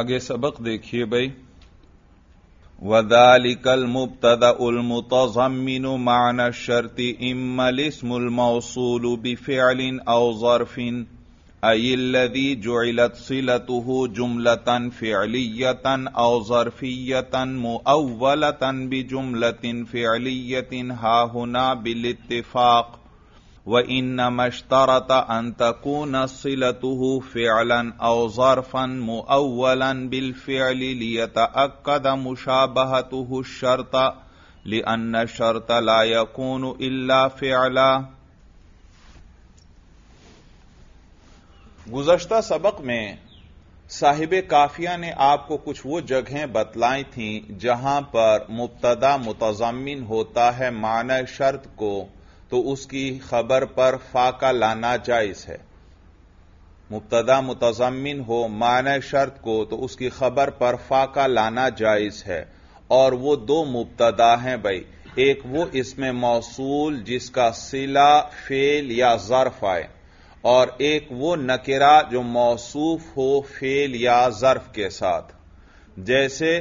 आगे सबक देखिए भाई وذلك المبتدا المتضمن معنى الشرط اما الاسم الموصول بفعل او ظرف اي الذي جعلت صلته جمله فعليه او ظرفيه مؤوله بجمله فعليه ها هنا بالاتفاق व इन न मशतरत नमशतरत अंतकून सिलतुहु फ़ियलन अवज़रफ़न मुअवलन बिलफ़ियलियत अक्कद मुशाबहतु शर्त लि अन्न शर्त ला यकून इल्ला फ़ियला गुजशत सबक में साहिब काफिया ने आपको कुछ वो जगहें बतलाई थी जहां पर मुबतदा मुतजमिन होता है मान शर्त को तो उसकी खबर पर फाका लाना जायज है मुबतदा मुतजमिन हो मायने शर्त को तो उसकी खबर पर फाका लाना जायज है और वो दो मुबतदा हैं भाई एक वो इसमें मौसूल जिसका सिला फेल या जर्फ आए और एक वो नकेरा जो मौसूफ हो फेल या जर्फ के साथ जैसे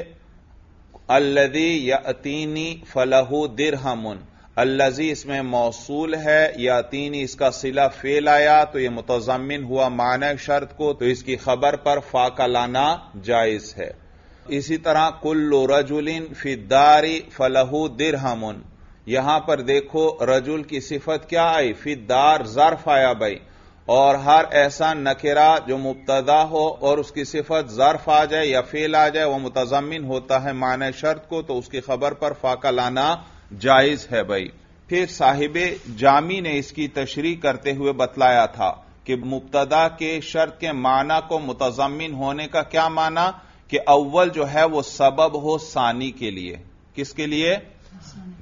अल्लदी या अतीनी फलहू दिरहमुन अल्लाजी इसमें मौसूल है या तीन इसका सिला फेल आया तो यह मुतजमिन हुआ मानक शर्त को तो इसकी खबर पर फाका लाना जायज है इसी तरह कुल्लो रजुलिन फिदारी फलहू हमुन यहां पर देखो रजुल की सिफत क्या आई फिदार जर्फ आया भाई और हर ऐसा नकेरा जो मुबतदा हो और उसकी सिफत जर्फ आ जाए या फेल आ जाए वह मुतजमिन होता है मानक शर्त को तो उसकी खबर पर फाका लाना जायज है भाई फिर साहिब जामी ने इसकी तशरी करते हुए बतलाया था कि मुबतदा के शर्त के माना को मुतजमिन होने का क्या माना कि अव्वल जो है वह सबब हो सानी के लिए किसके लिए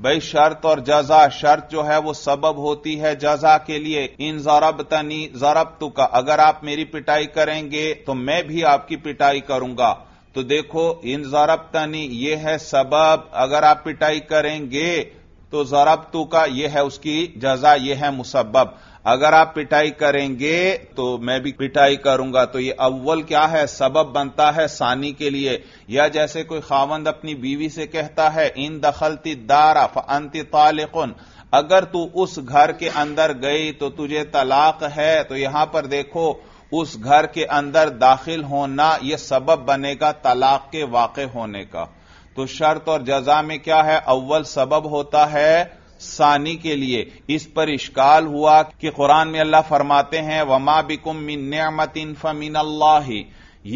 भाई शर्त और जजा शर्त जो है वो सबब होती है जजा के लिए इन जरब तनी जरब का अगर आप मेरी पिटाई करेंगे तो मैं भी आपकी पिटाई करूंगा तो देखो इन जरबतनी ये है सबब अगर आप पिटाई करेंगे तो जरबतू का ये है उसकी जजा ये है मुसबब अगर आप पिटाई करेंगे तो मैं भी पिटाई करूंगा तो ये अव्वल क्या है सबब बनता है सानी के लिए या जैसे कोई खावंद अपनी बीवी से कहता है इन दखलती दारा फंति तालिकुन अगर तू उस घर के अंदर गई तो तुझे तलाक है तो यहां पर देखो उस घर के अंदर दाखिल होना यह सबब बनेगा तलाक के वाक़ होने का तो शर्त और जजा में क्या है अव्वल सबब होता है सानी के लिए इस पर इश्काल हुआ कि कुरान में अल्लाह फरमाते हैं वमा बिकुम मिन न्यामतिन फमिन अल्लाह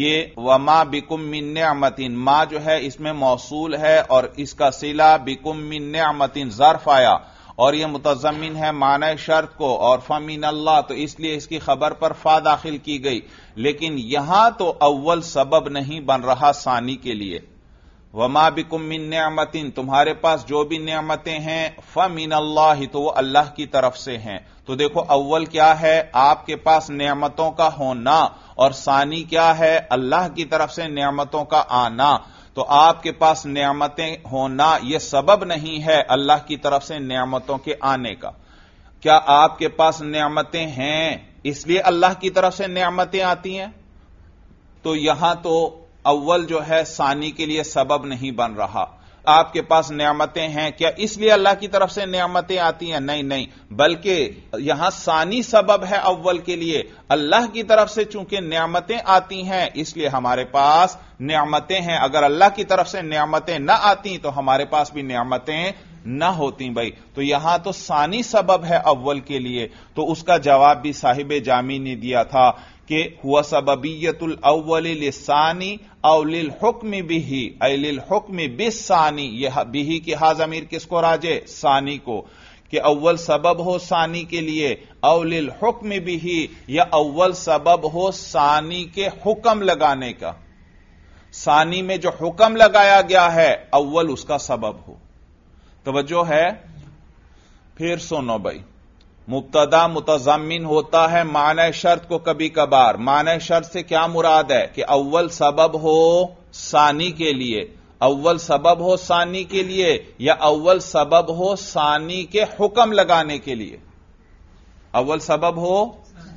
ये वमा बिकुम मिन न्यामतिन मां जो है इसमें मौसूल है और इसका सिला बिकुम मिन न्यामतिन जर्फ आया और यह मुतजमिन है माना शर्त को और फमीन अल्लाह तो इसलिए इसकी खबर पर फा दाखिल की गई लेकिन यहां तो अव्वल सबब नहीं बन रहा सानी के लिए वमा बिकुमिन न्यामतिन तुम्हारे पास जो भी न्यामतें हैं फमीन अल्लाह तो वो अल्लाह की तरफ से हैं तो देखो अव्वल क्या है आपके पास न्यामतों का होना और सानी क्या है अल्लाह की तरफ से न्यामतों का आना तो आपके पास नियामतें होना यह सबब नहीं है अल्लाह की तरफ से नियामतों के आने का क्या आपके पास नियामतें हैं इसलिए अल्लाह की तरफ से नियामतें आती हैं तो यहां तो अव्वल जो है सानी के लिए सबब नहीं बन रहा आपके पास नियामतें हैं क्या इसलिए अल्लाह की तरफ से नियामतें आती हैं नहीं नहीं बल्कि यहां सानी सबब है अव्वल के लिए अल्लाह की तरफ से चूंकि नियामतें आती हैं इसलिए हमारे पास नियामतें हैं अगर अल्लाह की तरफ से नियामतें ना आती तो हमारे पास भी नियामतें ना होती भाई तो यहां तो सानी सबब है अव्वल के लिए तो उसका जवाब भी साहिब जामी ने दिया था कि हुआ सबबीयतुल अव्वल सानी अवलिल हुक्म बिही अलिल हुक्म बिस सानी यह बिही की अमीर किसको राजे सानी को कि अव्वल सबब हो सानी के लिए अवलिल हुक्म बिही या अव्वल सबब हो सानी के हुक्म लगाने का सानी में जो हुक्म लगाया गया है अव्वल उसका सबब हो तोज्जो है फिर सुनो भाई मुबतदा मुतजमिन होता है मान शर्त को कभी कभार मान शर्त से क्या मुराद है कि अव्वल सबब हो सानी के लिए अव्वल सबब हो सानी के लिए या अव्वल सबब हो सानी के हुक्म लगाने के लिए अव्वल सबब हो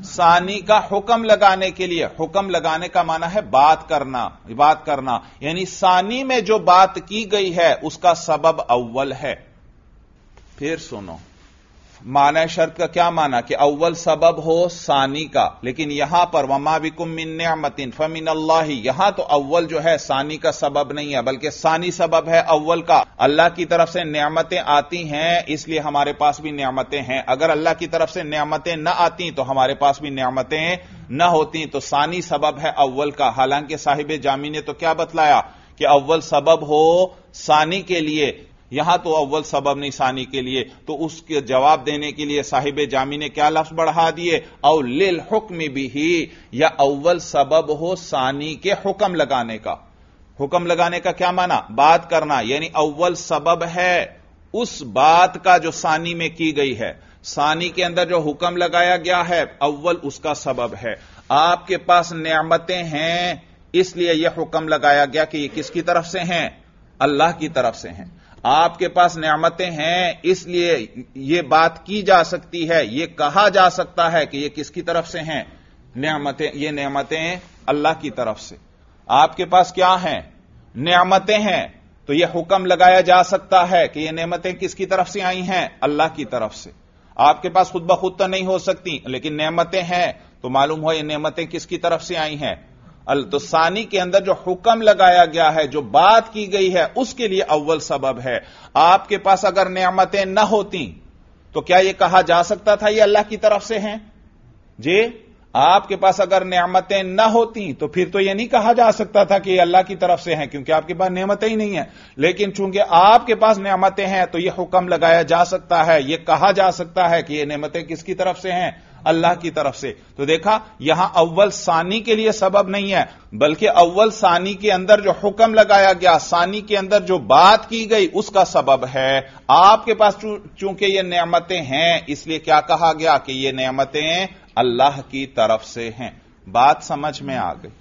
सानी का हुक्म लगाने के लिए हुक्म लगाने का माना है बात करना बात करना यानी सानी में जो बात की गई है उसका सबब अव्वल है फिर सुनो माना शर्त का क्या माना कि अव्वल सबब हो सानी का लेकिन यहां पर वमा बिकुम मिन न्यामतिन फमिन अल्लाह यहां तो अव्वल जो है सानी का सबब नहीं है बल्कि सानी सबब है अव्वल का अल्लाह की तरफ से न्यामतें आती हैं इसलिए हमारे पास भी न्यामतें हैं अगर अल्लाह की तरफ से न्यामतें न आती तो हमारे पास भी न्यामतें न होती तो सानी सबब है अव्वल का हालांकि साहिब जामी ने तो क्या बतलाया कि अव्वल सबब हो सानी के लिए यहां तो अव्वल सबब निशानी के लिए तो उसके जवाब देने के लिए साहिब जामी ने क्या लफ्ज बढ़ा दिए अवलिल हुक्म भी ही या अव्वल सबब हो सानी के हुक्म लगाने का हुक्म लगाने का क्या माना बात करना यानी अव्वल सबब है उस बात का जो सानी में की गई है सानी के अंदर जो हुक्म लगाया गया है अव्वल उसका सबब है आपके पास नियामतें हैं इसलिए यह हुक्म लगाया गया कि यह किसकी तरफ से हैं अल्लाह की तरफ से हैं आपके पास नियामतें हैं इसलिए यह बात की जा सकती है यह कहा जा सकता है कि यह किसकी तरफ से हैं नियामतें ये नियामतें अल्लाह की तरफ से आपके पास क्या हैं नियामतें हैं तो यह हुक्म लगाया जा सकता है कि यह नियामतें किसकी तरफ से आई हैं अल्लाह की तरफ से आपके पास खुद ब खुद तो नहीं हो सकती लेकिन नियामतें हैं तो मालूम हो यह नियामतें किसकी तरफ से आई हैं अल के अंदर जो हुक्म लगाया गया है जो बात की गई है उसके लिए अव्वल सबब है आपके पास अगर नियामतें न होती तो क्या यह कहा जा सकता था यह अल्लाह की तरफ से हैं जे आपके पास अगर नियामतें न होती तो फिर तो यह नहीं कहा जा सकता था कि यह अल्लाह की तरफ से हैं क्योंकि आपके पास नियामतें ही नहीं है लेकिन चूंकि आपके पास नियामतें हैं तो यह हुक्म लगाया जा सकता है यह कहा जा सकता है कि यह नियामतें किसकी तरफ से हैं अल्लाह की तरफ से तो देखा यहां अव्वल सानी के लिए सबब नहीं है बल्कि अव्वल सानी के अंदर जो हुक्म लगाया गया सानी के अंदर जो बात की गई उसका सबब है आपके पास चूंकि ये नियामतें हैं इसलिए क्या कहा गया कि ये नियामतें अल्लाह की तरफ से हैं बात समझ में आ गई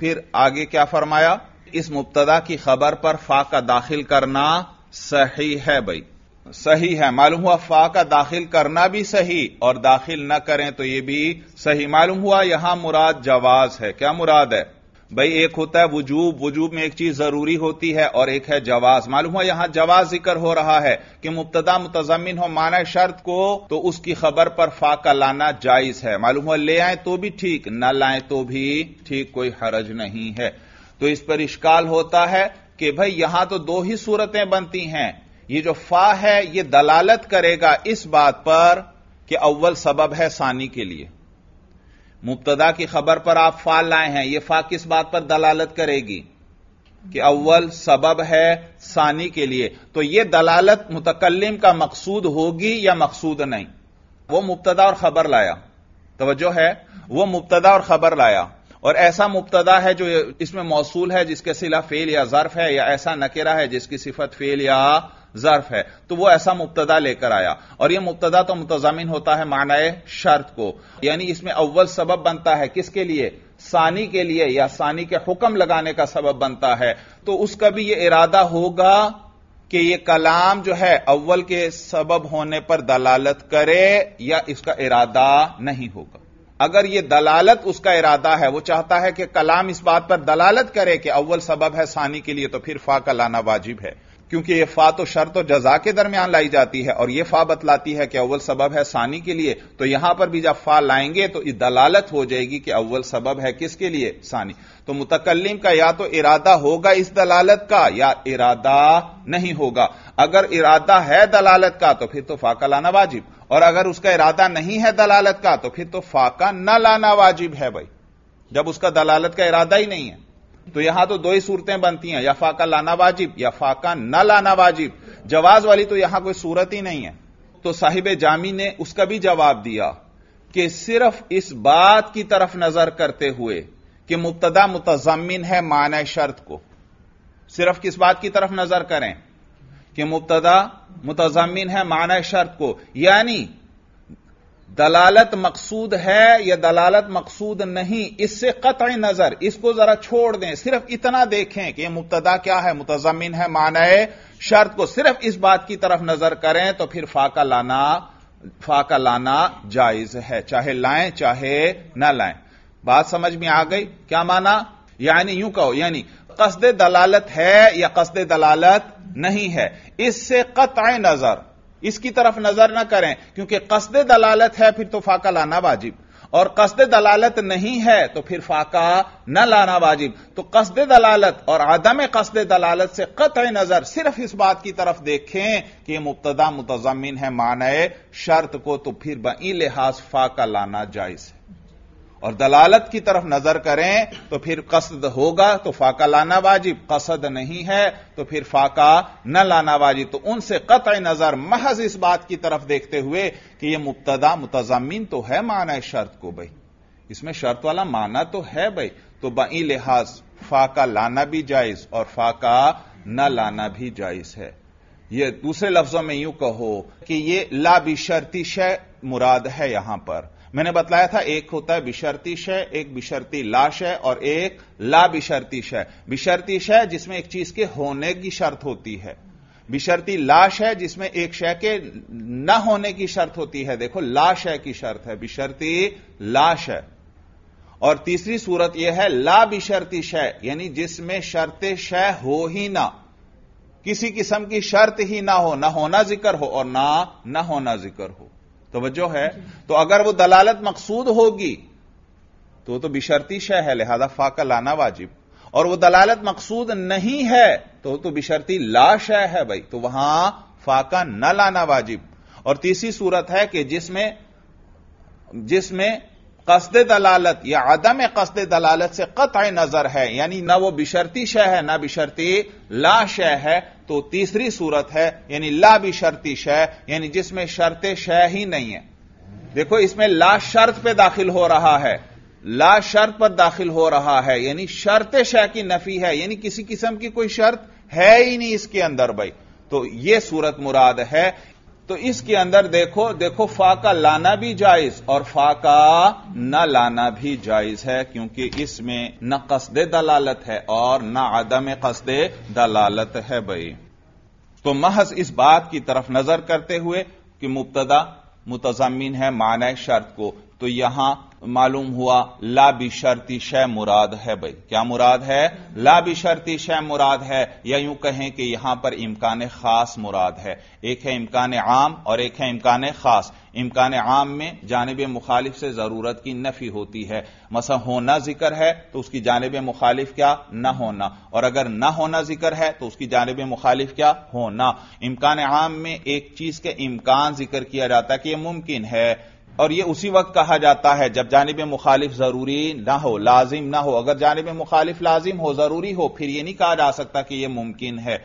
फिर आगे क्या फरमाया इस मुबतदा की खबर पर फाका दाखिल करना सही है भाई सही है मालूम हुआ फा का दाखिल करना भी सही और दाखिल ना करें तो यह भी सही मालूम हुआ यहां मुराद जवाज है क्या मुराद है भाई एक होता है वजूब वजूब में एक चीज जरूरी होती है और एक है जवाज मालूम हुआ यहां जवाज जिक्र हो रहा है कि मुबतदा मुतजमिन हो माना शर्त को तो उसकी खबर पर फाका लाना जायज है मालूम हुआ ले आए तो भी ठीक ना लाए तो भी ठीक कोई हरज नहीं है तो इस पर इश्काल होता है कि भाई यहां तो दो ही सूरतें बनती हैं ये जो फा है ये दलालत करेगा इस बात पर कि अव्वल सबब है सानी के लिए मुबतदा की खबर पर आप फा लाए हैं यह फा किस बात पर दलालत करेगी कि अव्वल सबब है सानी के लिए तो यह दलालत मुतकलम का मकसूद होगी या मकसूद नहीं वो मुबतदा और खबर लाया तोज्जो है वो मुबतदा और खबर लाया और ऐसा मुबतदा है जो इसमें मौसूल है जिसके सिला फेल या जर्फ है या ऐसा नकेरा है जिसकी सिफत फेल या जर्फ है तो वो ऐसा मुबतदा लेकर आया और यह मुबतदा तो मुतजामिन होता है मानाए शर्त को यानी इसमें अव्वल सबब बनता है किसके लिए सानी के लिए या सानी के हुक्म लगाने का सबब बनता है तो उसका भी यह इरादा होगा कि यह कलाम जो है अव्वल के सबब होने पर दलालत करे या इसका इरादा नहीं होगा अगर यह दलालत उसका इरादा है वो चाहता है कि कलाम इस बात पर दलालत करे कि अव्वल सबब है सानी के लिए तो फिर फाका लाना वाजिब है क्योंकि ये फा तो शर्त और जजा के दरमियान लाई जाती है और ये फा बतलाती है कि अव्वल सबब है सानी के लिए तो यहां पर भी जब फा लाएंगे तो दलालत हो जाएगी कि अव्वल सबब है किसके लिए सानी तो मुतकलम का या तो इरादा होगा इस दलालत का या इरादा नहीं होगा अगर इरादा है दलालत का तो फिर तो फाका लाना वाजिब और अगर उसका इरादा नहीं है दलालत का तो फिर तो फाका न लाना वाजिब है भाई जब उसका दलालत का इरादा ही नहीं है तो यहां तो दो ही सूरतें बनती हैं यफा का लाना वाजिब यफा का न लाना वाजिब जवाज वाली तो यहां कोई सूरत ही नहीं है तो साहिब जामी ने उसका भी जवाब दिया कि सिर्फ इस बात की तरफ नजर करते हुए कि मुबतदा मुतजमिन है मान शर्त को सिर्फ किस बात की तरफ नजर करें कि मुबतदा मुतजमिन है मान शर्त को यानी दलालत मकसूद है या दलालत मकसूद नहीं इससे कत नजर इसको जरा छोड़ दें सिर्फ इतना देखें कि मुबतदा क्या है मुतजमिन है माने शर्त को सिर्फ इस बात की तरफ नजर करें तो फिर फाका लाना फाका लाना जायज है चाहे लाएं चाहे ना लाएं बात समझ में आ गई क्या माना यानी यूं कहो यानी कसद दलालत है या कसद दलालत नहीं है इससे कत नजर इसकी तरफ नजर ना करें क्योंकि कसद दलालत है फिर तो फाका लाना वाजिब और कसद दलालत नहीं है तो फिर फाका न लाना वाजिब तो कसद दलालत और आदम कसद दलालत से कत नजर सिर्फ इस बात की तरफ देखें कि मुबतदा मुतजमिन है मान शर्त को तो फिर बई लिहाज फाका लाना जायज है और दलालत की तरफ नजर करें तो फिर कसद होगा तो फाका लाना वाजिब कसद नहीं है तो फिर फाका न लाना वाजिब तो उनसे कत नजर महज इस बात की तरफ देखते हुए कि यह मुबतदा मुतजमीन तो है माना शर्त को भाई इसमें शर्त वाला माना तो है भाई तो बई लिहाज फाका लाना भी जायज और फाका न लाना भी जायज है यह दूसरे लफ्जों में यूं कहो कि यह लाबिशर्ती शय मुराद है यहां पर मैंने बताया था एक होता है बिशर्ती शय एक बिशर्ती लाशय और एक ला बिशर्ती शय बिशर्ती शय जिसमें एक चीज के होने की शर्त होती है बिशर्ती लाश है जिसमें एक शय के न होने की शर्त होती है देखो लाश है की शर्त है बिशर्ती लाश है और तीसरी सूरत यह है ला शय यानी जिसमें शर्त शय हो ही ना किसी किस्म की शर्त ही ना हो ना होना जिक्र हो और ना ना होना जिक्र हो तोज्जो है तो अगर वो दलालत मकसूद होगी तो तो बिशर्ती शह है लिहाजा फाका लाना वाजिब और वो दलालत मकसूद नहीं है तो तो बिशर्ती ला शय है भाई तो वहां फाका न लाना वाजिब और तीसरी सूरत है कि जिसमें जिसमें कस्द दलालत या आदम कस्द दलालत से कत नजर है यानी ना वो बिशर्ती शह है ना बिशर्ती ला शह है तो तीसरी सूरत है यानी ला बिशर्ती शह यानी जिसमें शर्त शह ही नहीं है देखो इसमें ला शर्त पर दाखिल हो रहा है ला शर्त पर दाखिल हो रहा है यानी शर्त शह की नफी है यानी किसी किस्म की कोई शर्त है ही नहीं इसके अंदर भाई तो यह सूरत मुराद है तो इसके अंदर देखो देखो फाका लाना भी जायज और फाका न लाना भी जायज है क्योंकि इसमें न कसद दलालत है और न आदम कसद दलालत है भाई तो महज इस बात की तरफ नजर करते हुए कि मुबतदा मुतजमीन है मान शर्त को तो यहां मालूम हुआ ला शर्ती शय मुराद है भाई क्या मुराद है ला शर्ती शय मुराद है या यूं कहें कि यहां पर इम्कान खास मुराद है एक है इम्कान आम और एक है इम्कान खास इम्कान आम में जानब मुखालिफ से जरूरत की नफी होती है मसा होना जिक्र है तो उसकी जानब मुखालिफ क्या न होना और अगर न होना जिक्र है तो उसकी जानब मुखालिफ क्या होना इम्कान आम में एक चीज के इम्कान जिक्र किया जाता है कि यह मुमकिन है और यह उसी वक्त कहा जाता है जब जानब मुखालिफ जरूरी ना हो लाजिम ना हो अगर जानब मुखालिफ लाजिम हो जरूरी हो फिर यह नहीं कहा जा सकता कि यह मुमकिन है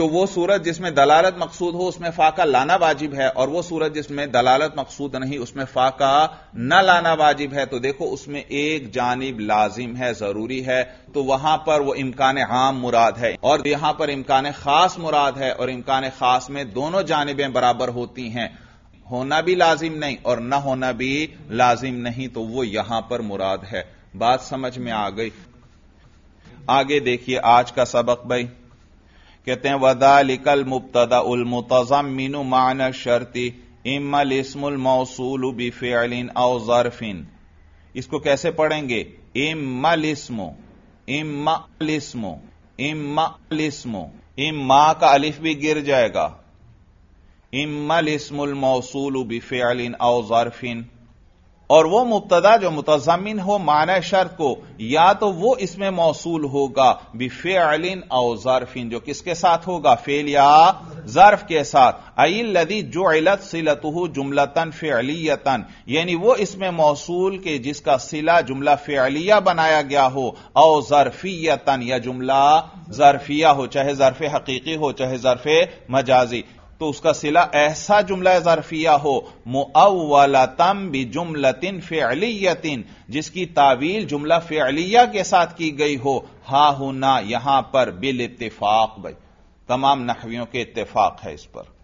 तो वो सूरत जिसमें दलालत मकसूद हो उसमें फाका लाना वाजिब है और वो सूरत जिसमें दलालत मकसूद नहीं उसमें फाका न लाना वाजिब है तो देखो उसमें एक जानब लाजिम है जरूरी है तो वहां पर वो इम्कान आम मुराद है और यहां पर इम्कान खास मुराद है और इम्कान खास में दोनों जानबें बराबर होती हैं होना भी लाजिम नहीं और ना होना भी लाजिम नहीं तो वो यहां पर मुराद है बात समझ में आ गई आगे देखिए आज का सबक भाई कहते हैं वदालिकल मुबतदा उल मुतजम मीनू मान शर्ती इमल इसमुल मौसूल बिफेलिन औ जरफिन इसको कैसे पढ़ेंगे इमल इसमो इमल इसमो इमल इसमो इम मा का अलिफ भी गिर जाएगा इमल इसमुल मौसूल बिफेलिन औ ज़ारफिन और वो मुबतदा जो मुतजमिन हो मान शर्त को या तो वो इसमें मौसूल होगा बिफेलिन औ ज़ारफिन जो किसके साथ होगा फेल या ज़र्फ के साथ लदी जो इलत सिलतह जुमलतन फेलियतन यानी वो इसमें मौसूल के जिसका सिला जुमला फेलिया बनाया गया हो औ ज़रफीयतन या जुमला ज़रफिया हो चाहे ज़रफ हकीकी हो चाहे ज़रफ मजाजी तो उसका सिला ऐसा जुमला जरफिया हो मुआवलातम भी जुमलतिन फेलियतिन जिसकी तावील जुमला फेलिया के साथ की गई हो हा ना यहां पर बिल इतफाक भाई तमाम नहवियों के इतफाक है इस पर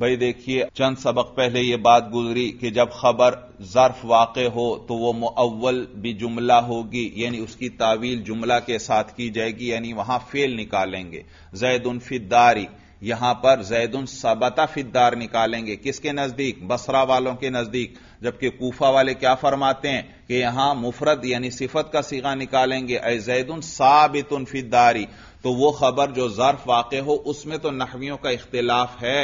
भाई देखिए चंद सबक पहले यह बात गुजरी कि जब खबर जर्फ वाक़ हो तो वह मुअव्वल भी जुमला होगी यानी उसकी तावील जुमला के साथ की जाएगी यानी वहां फेल निकालेंगे जैद उनफिदारी यहां पर जैदुन सबता फिद्दार निकालेंगे किसके नजदीक बसरा वालों के नजदीक जबकि कूफा वाले क्या फरमाते हैं कि यहां मुफरत यानी सिफत का सीगा निकालेंगे ए जैदुन साबित फिद्दारी तो वो खबर जो जर्फ वाक़ हो उसमें तो नहवियों का इख्तिलाफ है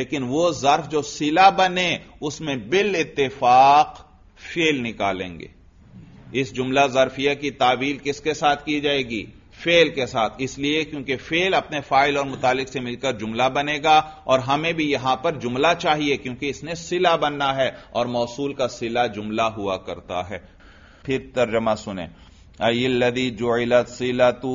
लेकिन वो जर्फ जो सिला बने उसमें बिल इतफाक फेल निकालेंगे इस जुमला जरफिया की तावील किसके साथ की जाएगी फेल के साथ इसलिए क्योंकि फेल अपने फाइल और मुतालिक से मिलकर जुमला बनेगा और हमें भी यहां पर जुमला चाहिए क्योंकि इसने सिला बनना है और मौसूल का सिला जुमला हुआ करता है फिर तर्जमा सुने अयदी जोलत सिलतू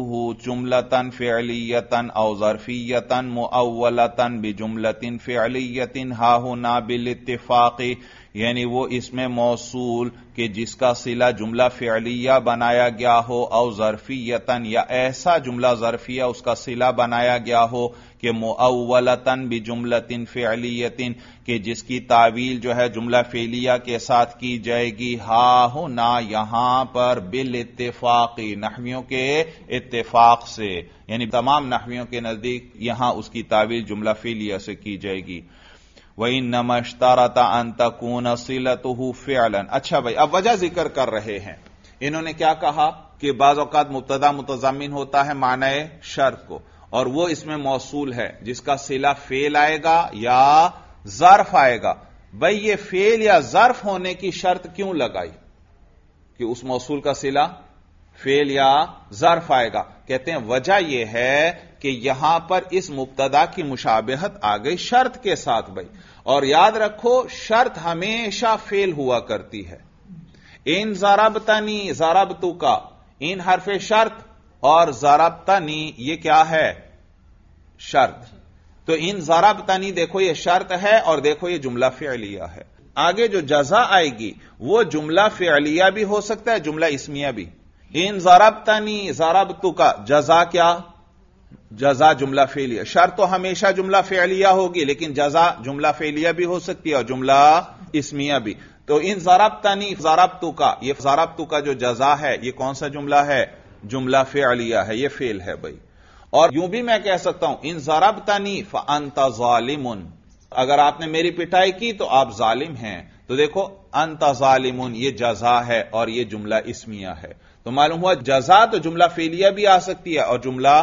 जुमलतन फेलियतन औजरफियतन मुअवलतन बिजुमलतिन फेलियतिन हाहुना बिल इतफाकी यानी वो इसमें मौसूल कि जिसका सिला जुमला फेलिया बनाया गया हो और जरफीयतन या ऐसा जुमला ज़रफ़िया उसका सिला बनाया गया हो कि मोअलतन भी जुमलतिन फ़िलियतिन कि जिसकी तावील जो है जुमला फेलिया के साथ की जाएगी हा हो ना यहां पर बिल इतफाक़ी नहवियों के इतफाक से यानी तमाम नहवियों के नज़दीक यहां उसकी तावील जुमला फेलिया से की जाएगी वही नमश्तारता अंतकून सिलतु फेलन अच्छा भाई अब वजह जिक्र कर रहे हैं इन्होंने क्या कहा कि बाज अवत मुबतदा मुतजामिन होता है मानय शर्त को और वो इसमें मौसूल है जिसका सिला फेल आएगा या जर्फ आएगा भाई ये फेल या जर्फ होने की शर्त क्यों लगाई कि उस मौसूल का सिला फेल या जर्फ आएगा कहते हैं वजह यह है कि यहां पर इस मुबतदा की मुशाबहत आ गई शर्त के साथ भाई और याद रखो शर्त हमेशा फेल हुआ करती है इन जराबतनी जराबतू का इन हरफे शर्त और जराबतनी ये क्या है शर्त तो इन जराबतनी देखो ये शर्त है और देखो ये जुमला फेलिया है आगे जो जजा आएगी वो जुमला फेलिया भी हो सकता है जुमला इसमिया भी इन जरब तनी का जजा क्या जजा जुमला फेलिया शर तो हमेशा जुमला फेलिया होगी लेकिन जजा जुमला फेलिया भी हो सकती है और जुमला इसमिया भी तो इन जरब तनी का यह जरब का जो जजा है यह कौन सा जुमला है जुमला फेलिया है यह फेल है भाई और यूं भी मैं कह सकता हूं इन जरब तनी फंता अगर आपने मेरी पिटाई की तो आप जालिम हैं तो देखो अंता जालिमुन ये जजा है और यह जुमला इसमिया है तो मालूम हुआ जजा तो जुमला फेलिया भी आ सकती है और जुमला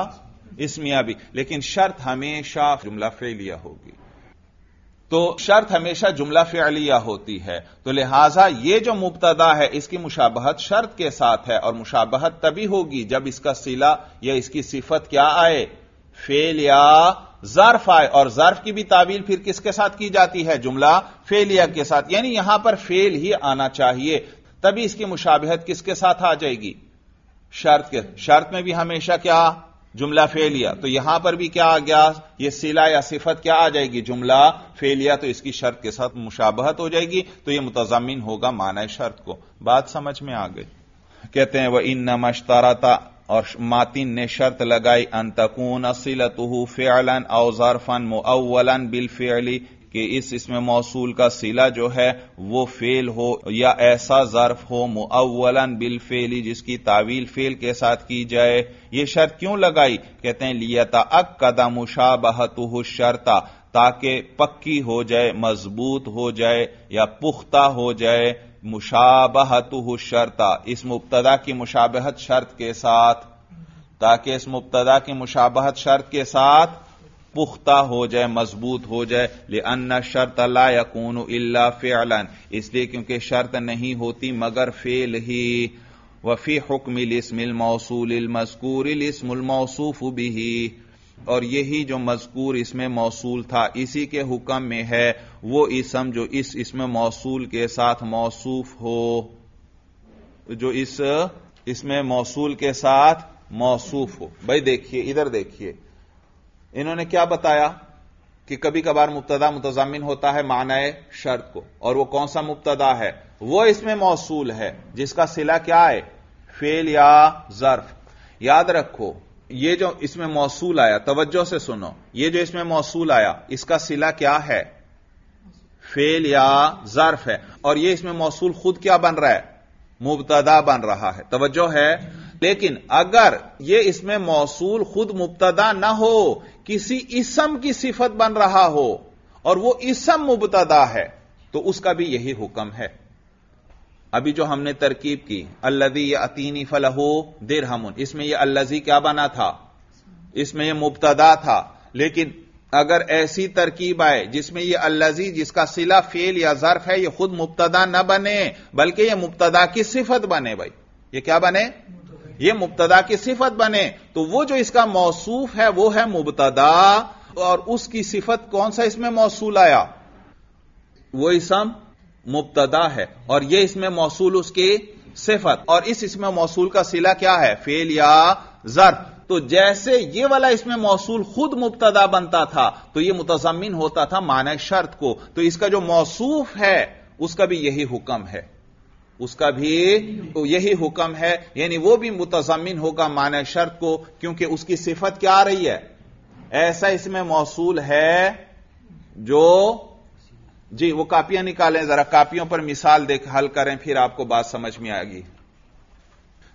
इसमिया भी लेकिन शर्त हमेशा जुमला फेलिया होगी तो शर्त हमेशा जुमला फेलिया होती है तो लिहाजा यह जो मुबतदा है इसकी मुशाबहत शर्त के साथ है और मुशाबहत तभी होगी जब इसका सिला या इसकी सिफत क्या आए फेल या जर्फ आए और जर्फ की भी तावील फिर किसके साथ की जाती है जुमला फेलिया के साथ यानी यहां पर फेल ही आना चाहिए तभी इसकी मुशाबहत किसके साथ आ जाएगी शर्त के शर्त में भी हमेशा क्या जुमला फेलिया तो यहां पर भी क्या आ गया ये सिला या सिफत क्या आ जाएगी जुमला फेलिया तो इसकी शर्त के साथ मुशाबहत हो जाएगी तो यह मुतजमिन होगा माना शर्त को बात समझ में आ गई कहते हैं वह इन नमशताराता और मातिन ने शर्त लगाई अंतकून असिलतहू फेलन फन मुअवलन बिल फेली कि इस इसमें मौसूल का सिला जो है वो फेल हो या ऐसा ज़र्फ हो मुअवलन बिल फेली जिसकी तावील फेल के साथ की जाए ये शर्त क्यों लगाई कहते हैं लियता अक कदा मुशाबहतु शर्ता ताकि पक्की हो जाए मजबूत हो जाए या पुख्ता हो जाए मुशाबहतु शर्ता इस मुबतदा की मुशाबहत शर्त के साथ ताकि इस मुबतदा की मुशाबहत शर्त के साथ पुख्ता हो जाए मजबूत हो जाए ले अन्ना शर्त ला यकून अल्ला फेलन इसलिए क्योंकि शर्त नहीं होती मगर फेल ही वफ़ी हुक्मिल इसमिल मौसूल मस्कूर इसमुल मौसूफ भी और यही जो मजकूर इसमें मौसूल था इसी के हुक्म में है वो इसम जो इस इसमें मौसूल के साथ मौसूफ हो जो इस इसमें मौसूल के साथ मौसूफ हो भाई देखिए इधर देखिए इन्होंने क्या बताया कि कभी कभार मुबतदा मुतजामिन होता है मानाए शर्त को और वो कौन सा मुबतदा है वो इसमें मौसूल है जिसका सिला क्या है फेल या जर्फ याद रखो ये जो इसमें मौसूल आया तवज्जो से सुनो ये जो इसमें मौसूल आया इसका सिला क्या है फेल या जर्फ है और ये इसमें मौसूल खुद क्या बन रहा है मुबतदा बन रहा है तवज्जो है लेकिन अगर यह इसमें मौसूल खुद मुबतदा ना हो किसी इसम की सिफत बन रहा हो और वह इसम मुबतदा है तो उसका भी यही हुक्म है अभी जो हमने तरकीब की अल्लदी या अतीनी हो देर हमन इसमें यह अल्लजी क्या बना था इसमें यह मुबतदा था लेकिन अगर ऐसी तरकीब आए जिसमें यह अल्लजी जिसका सिला फेल या जर्फ है यह खुद मुबतदा न बने बल्कि यह मुबतदा की सिफत बने भाई यह क्या बने ये मुबतदा की सिफत बने तो वो जो इसका मौसूफ है वो है मुबतदा और उसकी सिफत कौन सा इसमें मौसूल आया वो इसम मुबतदा है और ये इसमें मौसूल उसकी सिफत और इस इसमें मौसूल का सिला क्या है फेल या जर्फ तो जैसे ये वाला इसमें मौसूल खुद मुबतदा बनता था तो यह मुतजमिन होता था मानक शर्त को तो इसका जो मौसूफ है उसका भी यही हुक्म है उसका भी तो यही हुक्म है यानी वो भी मुतजमिन होगा माने शर्त को क्योंकि उसकी सिफत क्या आ रही है ऐसा इसमें मौसूल है जो जी वो कापियां निकालें जरा कापियों पर मिसाल देख हल करें फिर आपको बात समझ में आएगी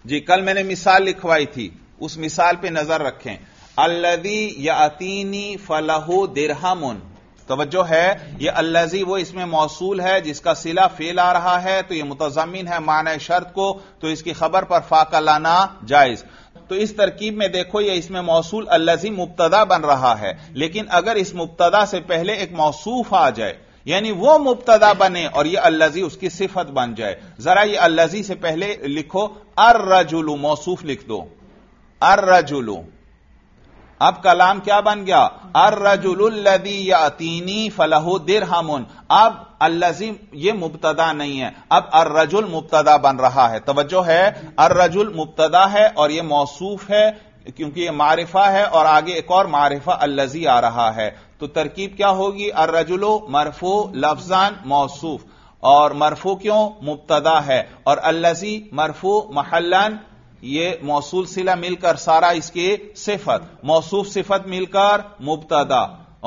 जी कल मैंने मिसाल लिखवाई थी उस मिसाल पे नजर रखें अल्लदी यातीनी फलहू दिरहमुन तोज्जो है यह अल्लाजी वो इसमें मौसूल है जिसका सिला फेल आ रहा है तो यह मुतजमिन है मान शर्त को तो इसकी खबर पर फाका लाना जायज तो इस तरकीब में देखो यह इसमें मौसूल अल्लाजी मुबतदा बन रहा है लेकिन अगर इस मुबतदा से पहले एक मौसूफ आ जाए यानी वो मुबतदा बने और यह अल्लाजी उसकी सिफत बन जाए जरा यह अल्लाजी से पहले लिखो अर रजुलू मौसूफ लिख दो अर रजुलू अब कलाम क्या बन गया अर रजुल्लदी अतीनी फलहू दिर हमुन अब अल्लाजी ये मुबतदा नहीं है अब अर रजुल मुबतदा बन रहा है तवज्जो है अर रजुल मुबतदा है और यह मौसूफ है क्योंकि यह मारिफा है और आगे एक और मारिफा अल्लाजी आ रहा है तो तरकीब क्या होगी अर रजुलो मरफो लफजान मौसूफ और मरफो क्यों मुबतदा है और अल्लाजी मरफो महलन ये मौसूल सिला मिलकर सारा इसके सिफत मौसू सिफत मिलकर मुबतदा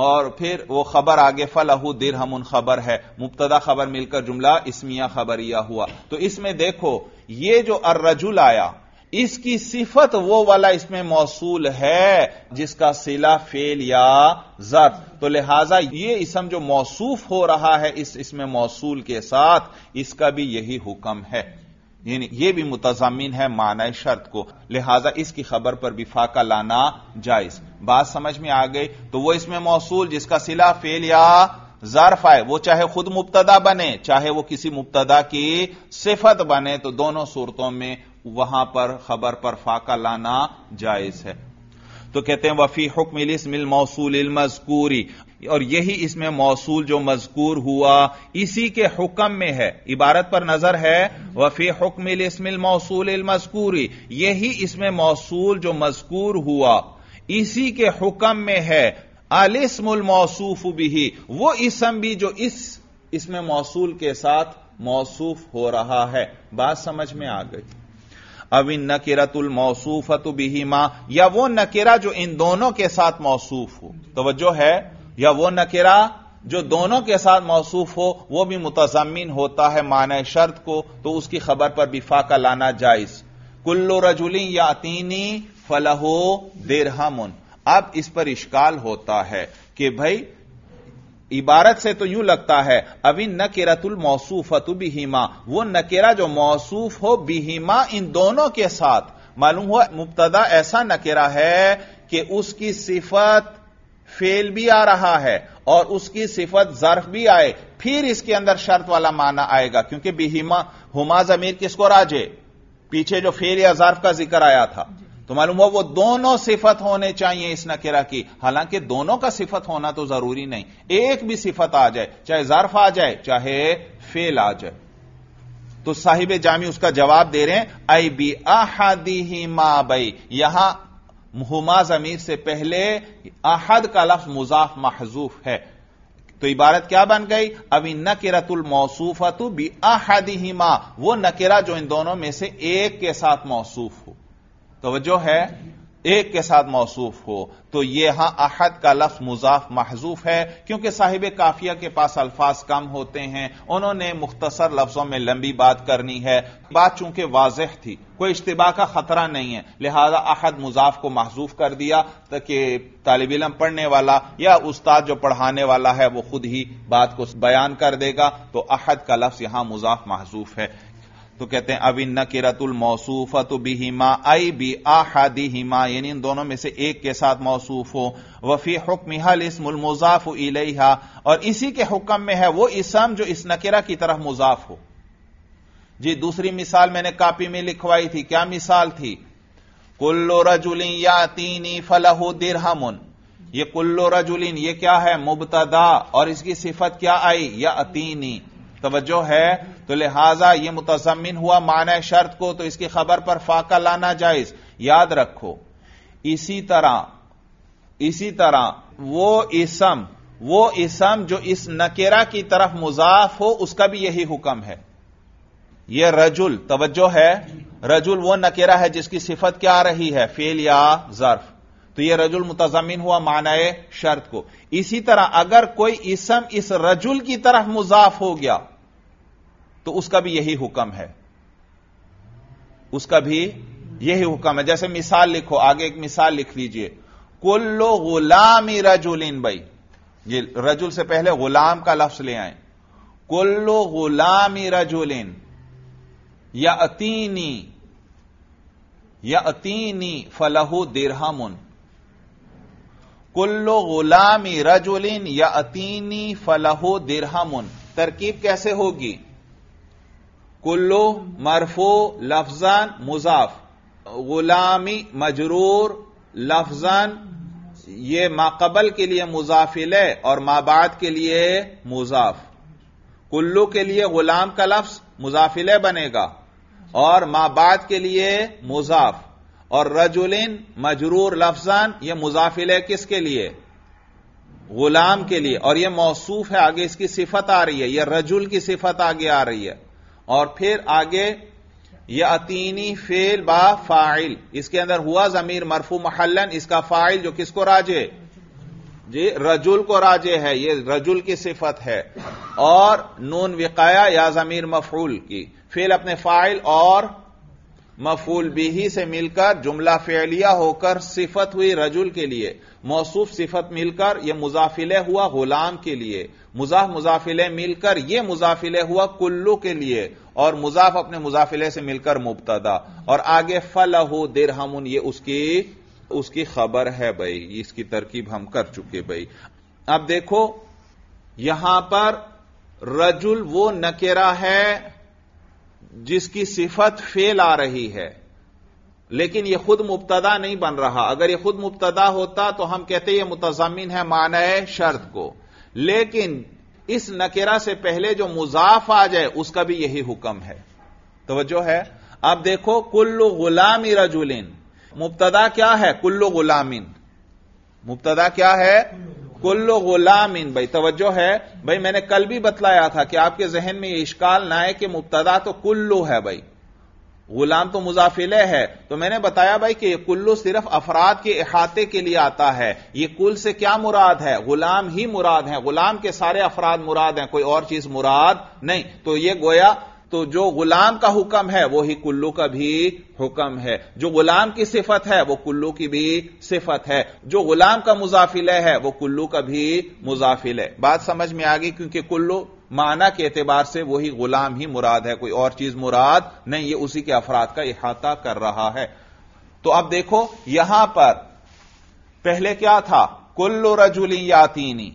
और फिर वो खबर आगे फलहू उन खबर है मुबतदा खबर मिलकर जुमला इसमिया खबर यह हुआ तो इसमें देखो ये जो अर्रजुल आया इसकी सिफत वो वाला इसमें मौसूल है जिसका सिला फेल या जर तो लिहाजा ये इसम जो मौसूफ हो रहा है इस इसमें मौसूल के साथ इसका भी यही हुक्म है यानी यह भी मुतजमिन है माना शर्त को लिहाजा इसकी खबर पर भी फाका लाना जायज बात समझ में आ गई तो वो इसमें मौसूल जिसका सिला फेल या जर्फ आए वो चाहे खुद मुबतदा बने चाहे वो किसी मुबतदा की सिफत बने तो दोनों सूरतों में वहां पर खबर पर फाका लाना जायज है तो कहते हैं वफी हुक्म मौसूल मजकूरी और यही इसमें मौसूल जो मजकूर हुआ इसी के हुक्म में है इबारत पर नजर है वफी हुक्म इसमिल मौसूल मजकूरी यही इसमें मौसूल जो मजकूर हुआ इसी के हुक्म में है अलिस्मुल मौसूफ भी वो इसम भी जो इस इसमें मौसूल के साथ मौसूफ हो रहा है बात समझ में आ गई अब इन नकीरतुल मौसूफत बिहिमा या वो नकिरा जो इन दोनों के साथ मौसूफ हो तो वह जो है या वो नकेरा जो दोनों के साथ मौसूफ हो वो भी मुतजमिन होता है मान शर्त को तो उसकी खबर पर बिफा लाना जायज कुल्लो रजुली या अतीनी फलहो देरहमुन अब इस पर इश्काल होता है कि भाई इबारत से तो यूं लगता है अभी नकेरतुल मौसूफतु बिहिमा वो नकेरा जो मौसूफ हो बिहिमा इन दोनों के साथ मालूम हुआ मुबतदा ऐसा नकेरा है कि उसकी सिफत फेल भी आ रहा है और उसकी सिफत जर्फ भी आए फिर इसके अंदर शर्त वाला माना आएगा क्योंकि बिहिमा हुमा जमीर किसको राजे पीछे जो फेल या जर्फ का जिक्र आया था तो मालूम हुआ वो दोनों सिफत होने चाहिए इस नकेरा की हालांकि दोनों का सिफत होना तो जरूरी नहीं एक भी सिफत आ जाए चाहे जर्फ आ जाए चाहे फेल आ जाए तो साहिब जामी उसका जवाब दे रहे हैं आई बी आहादी ही मा बई यहां हुमा जमीर से पहले अहद का लफ्ज मुजाफ महजूफ है तो इबारत क्या बन गई अभी नकिरतुल मौसूफतु बी मां वो नकेरा जो इन दोनों में से एक के साथ मौसूफ हो तो वह जो है एक के साथ मौसूफ हो तो यहां अहद का लफ्ज मुजाफ महजूफ है क्योंकि साहिब काफिया के पास अल्फाज कम होते हैं उन्होंने मुख्तसर लफ्जों में लंबी बात करनी है बात चूंकि वाजह थी कोई इश्तबा का खतरा नहीं है लिहाजा अहद मुजाफ को महजूफ कर दिया ताकि तालब इलम पढ़ने वाला या उस्ताद जो पढ़ाने वाला है वो खुद ही बात को बयान कर देगा तो अहद का लफ्ज यहां मुजाफ महजूफ है तो कहते हैं अविन नकीरतुल मौसूफा तो बिहिमा आई बी आहादी हिमा यानी इन दोनों में से एक के साथ मौसूफ हो वफी हल इसमुल मुजाफ इलेहा और इसी के हुक्म में है वो इसम जो इस नकेरा की तरफ मुजाफ हो जी दूसरी मिसाल मैंने कापी में लिखवाई थी क्या मिसाल थी कुल्लो रजुलिन या तीनी फलहु दिरहमुन ये कुल्लो रजुलिन ये क्या है मुबतदा और इसकी सिफत क्या आई या अतीनी तोज्जो है तो लिहाजा यह मुतजमिन हुआ माना शर्त को तो इसकी खबर पर फाका लाना जायज याद रखो इसी तरह इसी तरह वो इसम वो इसम जो इस नकेरा की तरफ मुजाफ हो उसका भी यही हुक्म है यह रजुल तवज्जो है रजुल वो नकेरा है जिसकी सिफत क्या आ रही है फेल या जर्फ तो यह रजुल मुतजमिन हुआ मानाए शर्त को इसी तरह अगर कोई इसम इस रजुल की तरफ मुजाफ हो गया तो उसका भी यही हुक्म है उसका भी यही हुक्म है जैसे मिसाल लिखो आगे एक मिसाल लिख लीजिए कुल्लो गुलामी रजुलिन भाई ये रजुल से पहले गुलाम का लफ्ज ले आए कुल्लो गुलामी रजुलिन या अतीनी या अतीनी फलहू दिरहमुन कुल्लो गुलामी रजुलिन या अतीनी फलहू दिरहमुन तरकीब कैसे होगी कुल्लो मरफो लफजन मुजाफ गुलामी मजरूर लफजन ये माकबल के लिए मुजाफिल है और माबाद के लिए मुजाफ कुल्लू के लिए गुलाम का लफ्ज मुजाफिल बनेगा और माबाद के लिए मुजाफ और रजुलिन मजरूर लफजन यह मुजाफिल है किसके लिए गुलाम के लिए और यह मौसूफ है आगे इसकी सिफत आ रही है यह रजुल की सिफत आगे आ रही है और फिर आगे यह अतीनी फेल बा फाइल इसके अंदर हुआ जमीर मरफू महलन इसका फाइल जो किसको राजे जी रजुल को राजे है ये रजुल की सिफत है और नून विकाया या जमीर मफूल की फेल अपने फाइल और मफूल बिही से मिलकर जुमला फेलिया होकर सिफत हुई रजुल के लिए मौसूफ सिफत मिलकर यह मुजाफिले हुआ गुलाम के लिए मुजाफ मुजाफिले मिलकर यह मुजाफिले हुआ कुल्लू के लिए और मुजाफ अपने मुजाफिले से मिलकर मुबतदा और आगे फल हो देर दिरहमुन ये उसकी उसकी खबर है भाई इसकी तरकीब हम कर चुके भाई अब देखो यहां पर रजुल वो नकेरा है जिसकी सिफत फेल आ रही है लेकिन यह खुद मुबतदा नहीं बन रहा अगर यह खुद मुबतदा होता तो हम कहते यह मुतजमिन है है शर्त को लेकिन इस नकेरा से पहले जो मुजाफ आ जाए उसका भी यही हुक्म है तोज्जो है अब देखो कुल्लु गुलामी रजुलिन मुबतदा क्या है कुल्लु गुलामिन मुबतदा क्या है कुल्लो गुलाम इन भाई तवज्जो है भाई मैंने कल भी बतलाया था कि आपके जहन में यह इश्काल ना है कि मुबतदा तो कुल्लो है भाई गुलाम तो मुजाफिले है तो मैंने बताया भाई कि यह कुल्लू सिर्फ अफराद के अहाते के लिए आता है यह कुल से क्या मुराद है गुलाम ही मुराद है गुलाम के सारे अफराद मुराद हैं कोई और चीज मुराद नहीं तो यह गोया तो जो गुलाम का हुक्म है वो ही कुल्लू का भी हुक्म है जो गुलाम की सिफत है वो कुल्लू की भी सिफत है जो गुलाम का मुजाफिल है वो कुल्लू का भी मुजाफिल है बात समझ में आ गई क्योंकि कुल्लू माना के एतबार से वही गुलाम ही मुराद है कोई और चीज मुराद नहीं ये उसी के अफराद का इहाता कर रहा है तो अब देखो यहां पर पहले क्या था कुल्लू रजुली यातीनी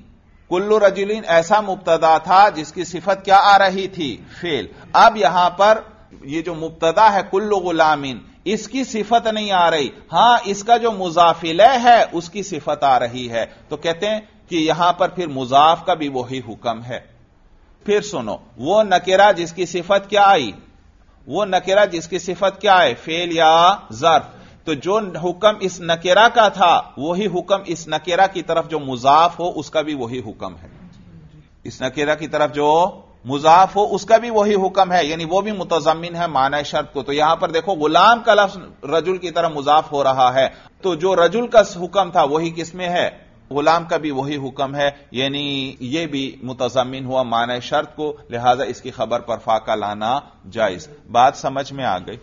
कुल्लू रजुलिन ऐसा मुबतदा था जिसकी सिफत क्या आ रही थी फेल अब यहां पर ये जो मुबतदा है कुल्लू गुलामिन इसकी सिफत नहीं आ रही हां इसका जो मुजाफिल है उसकी सिफत आ रही है तो कहते हैं कि यहां पर फिर मुजाफ का भी वही हुक्म है फिर सुनो वो नकेरा जिसकी सिफत क्या आई वो नकेरा जिसकी सिफत क्या आए फेल या जर्फ तो जो हुक्म इस नकेरा का था वही हुक्म इस नकेरा की तरफ जो मुजाफ हो उसका भी वही हुक्म है इस नकेरा की तरफ जो मुजाफ हो उसका भी वही हुक्म है यानी वो भी मुतजमिन है माना शर्त को तो यहां पर देखो गुलाम का लफ्ज रजुल की तरह मुजाफ हो रहा है तो जो रजुल का हुक्म था वही किसमें है गुलाम का भी वही हुक्म है यानी यह भी मुतजमिन हुआ माना शर्त को लिहाजा इसकी खबर पर फाका लाना जायज बात समझ में आ गई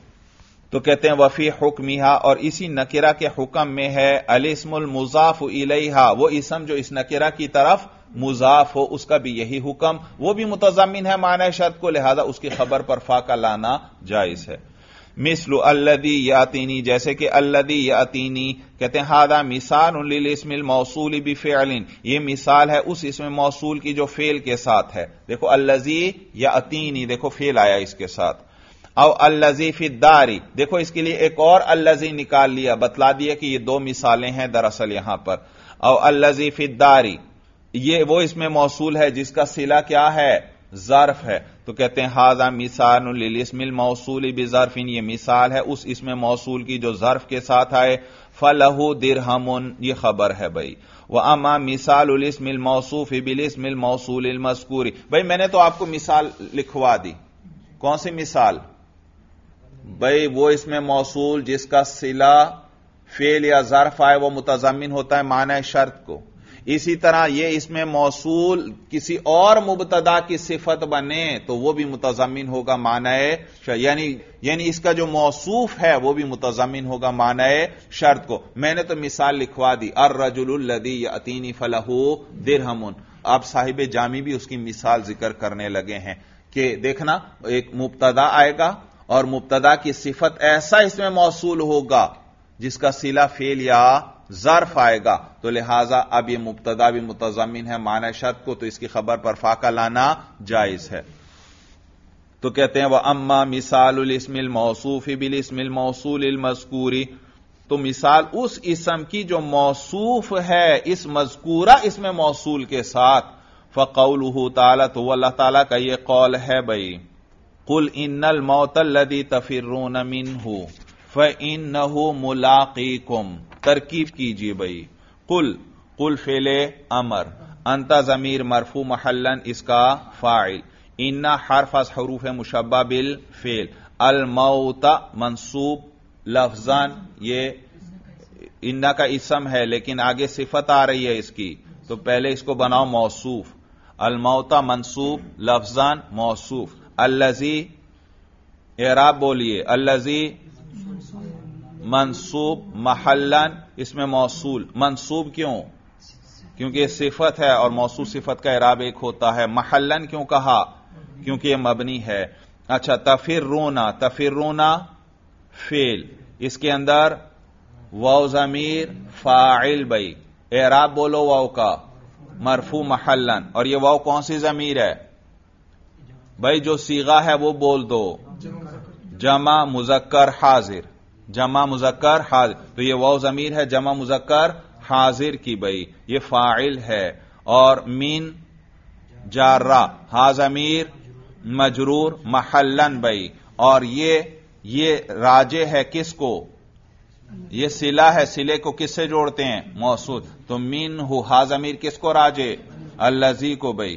तो कहते हैं वफी हुक्मिहा और इसी नकेरा के हुक्म में है अलिस्मुल मुजाफ इलेहा वो इसम जो इस नकेरा की तरफ मुजाफ हो उसका भी यही हुक्म वो भी मुतजमिन है मान शर्त को लिहाजा उसकी खबर पर फाका लाना जायज है मिसलु अल्लदी यातीनी जैसे कि अल्लदी यातीनी कहते हैं हादा मिसाल उल इसमिल मौसूल बिफेलिन ये मिसाल है उस इसमें मौसूल की जो फेल के साथ है देखो अल्लजी यातीनी देखो फेल आया इसके साथ अव अल्लजी फिदारी देखो इसके लिए एक और अल्लजी निकाल लिया बतला दिया कि ये दो मिसालें हैं दरअसल यहां पर अव अल्लजी फिदारी ये वो इसमें मौसूल है जिसका सिला क्या है जर्फ है तो कहते हैं हाजा मिसाल इसमिल मौसूल बर्फ इन ये मिसाल है उस इसमें मौसूल की जो जर्फ के साथ आए फलहू दिरहमुन ये खबर है भाई वह अमा मिसाल उलिसमिल मौसूफ बिलिसमिल मौसूल मस्कूरी भाई मैंने तो आपको मिसाल लिखवा दी कौन सी मिसाल भाई वो इसमें मौसूल जिसका सिला फेल या जरफ आए वो मुतजमिन होता है माना शर्त को इसी तरह ये इसमें मौसूल किसी और मुबतदा की सिफत बने तो वो भी मुतजमिन होगा है यानी यानी इसका जो मौसूफ है वो भी मुतजमिन होगा है शर्त को मैंने तो मिसाल लिखवा दी अर रजुल्लदी अतीनी फलहू दिरहमुन अब साहिब जामी भी उसकी मिसाल जिक्र करने लगे हैं कि देखना एक मुबतदा आएगा और मुबतदा की सिफत ऐसा इसमें मौसूल होगा जिसका सिला फेल या जर्फ आएगा तो लिहाजा अब यह मुबतदा भी मुतजमिन है माना शत को तो इसकी खबर पर फाका लाना जायज है तो कहते हैं वह अम्मा मिसाल इसमिल मौसूफ बिल इसमिल मौसूल मजकूरी तो मिसाल उस इसम की जो मौसूफ है इस मजकूरा इसमें मौसूल के साथ फ़कौल ताला तो अल्लाह ताला का यह कौल है भाई कुल इन्नल मौतल्लदी तफिरून मिन हो फ इन न हो कुम तरकीब कीजिए भाई कुल कुल फेले अमर अंता जमीर मरफू महलन इसका फाइल इन्ना हरफ अस हरूफ मुशबा बिल फेल अलमौता मनसूब लफजन ये इन्ना का इसम है लेकिन आगे सिफत आ रही है इसकी तो पहले इसको बनाओ मौसूफ अलमौता मनसूब लफजन मौसूफ अल्लजी एराब बोलिए अल्लजी मनसूब महलन इसमें मौसूल मनसूब क्यों क्योंकि यह सिफत है और मौसू सिफत का इराब एक होता है महलन क्यों कहा क्योंकि यह मबनी है अच्छा तफिर रोना तफिर रोना फेल इसके अंदर वाओ जमीर फाइल बई एराब बोलो वाओ का मरफू महलन और यह वाओ कौन सी जमीर है भाई जो सीगा है वो बोल दो जमा मुजक्कर हाजिर जमा मुजक्कर हाजिर तो ये वाव जमीर है जमा मुजक्कर हाजिर की भाई ये फाइल है और मीन जारा अमीर मजरूर महलन भाई और ये ये राजे है किसको ये सिला है सिले को किससे जोड़ते हैं मौसूद तो मीन हु हाज अमीर किसको राजे अल्लाजी को बई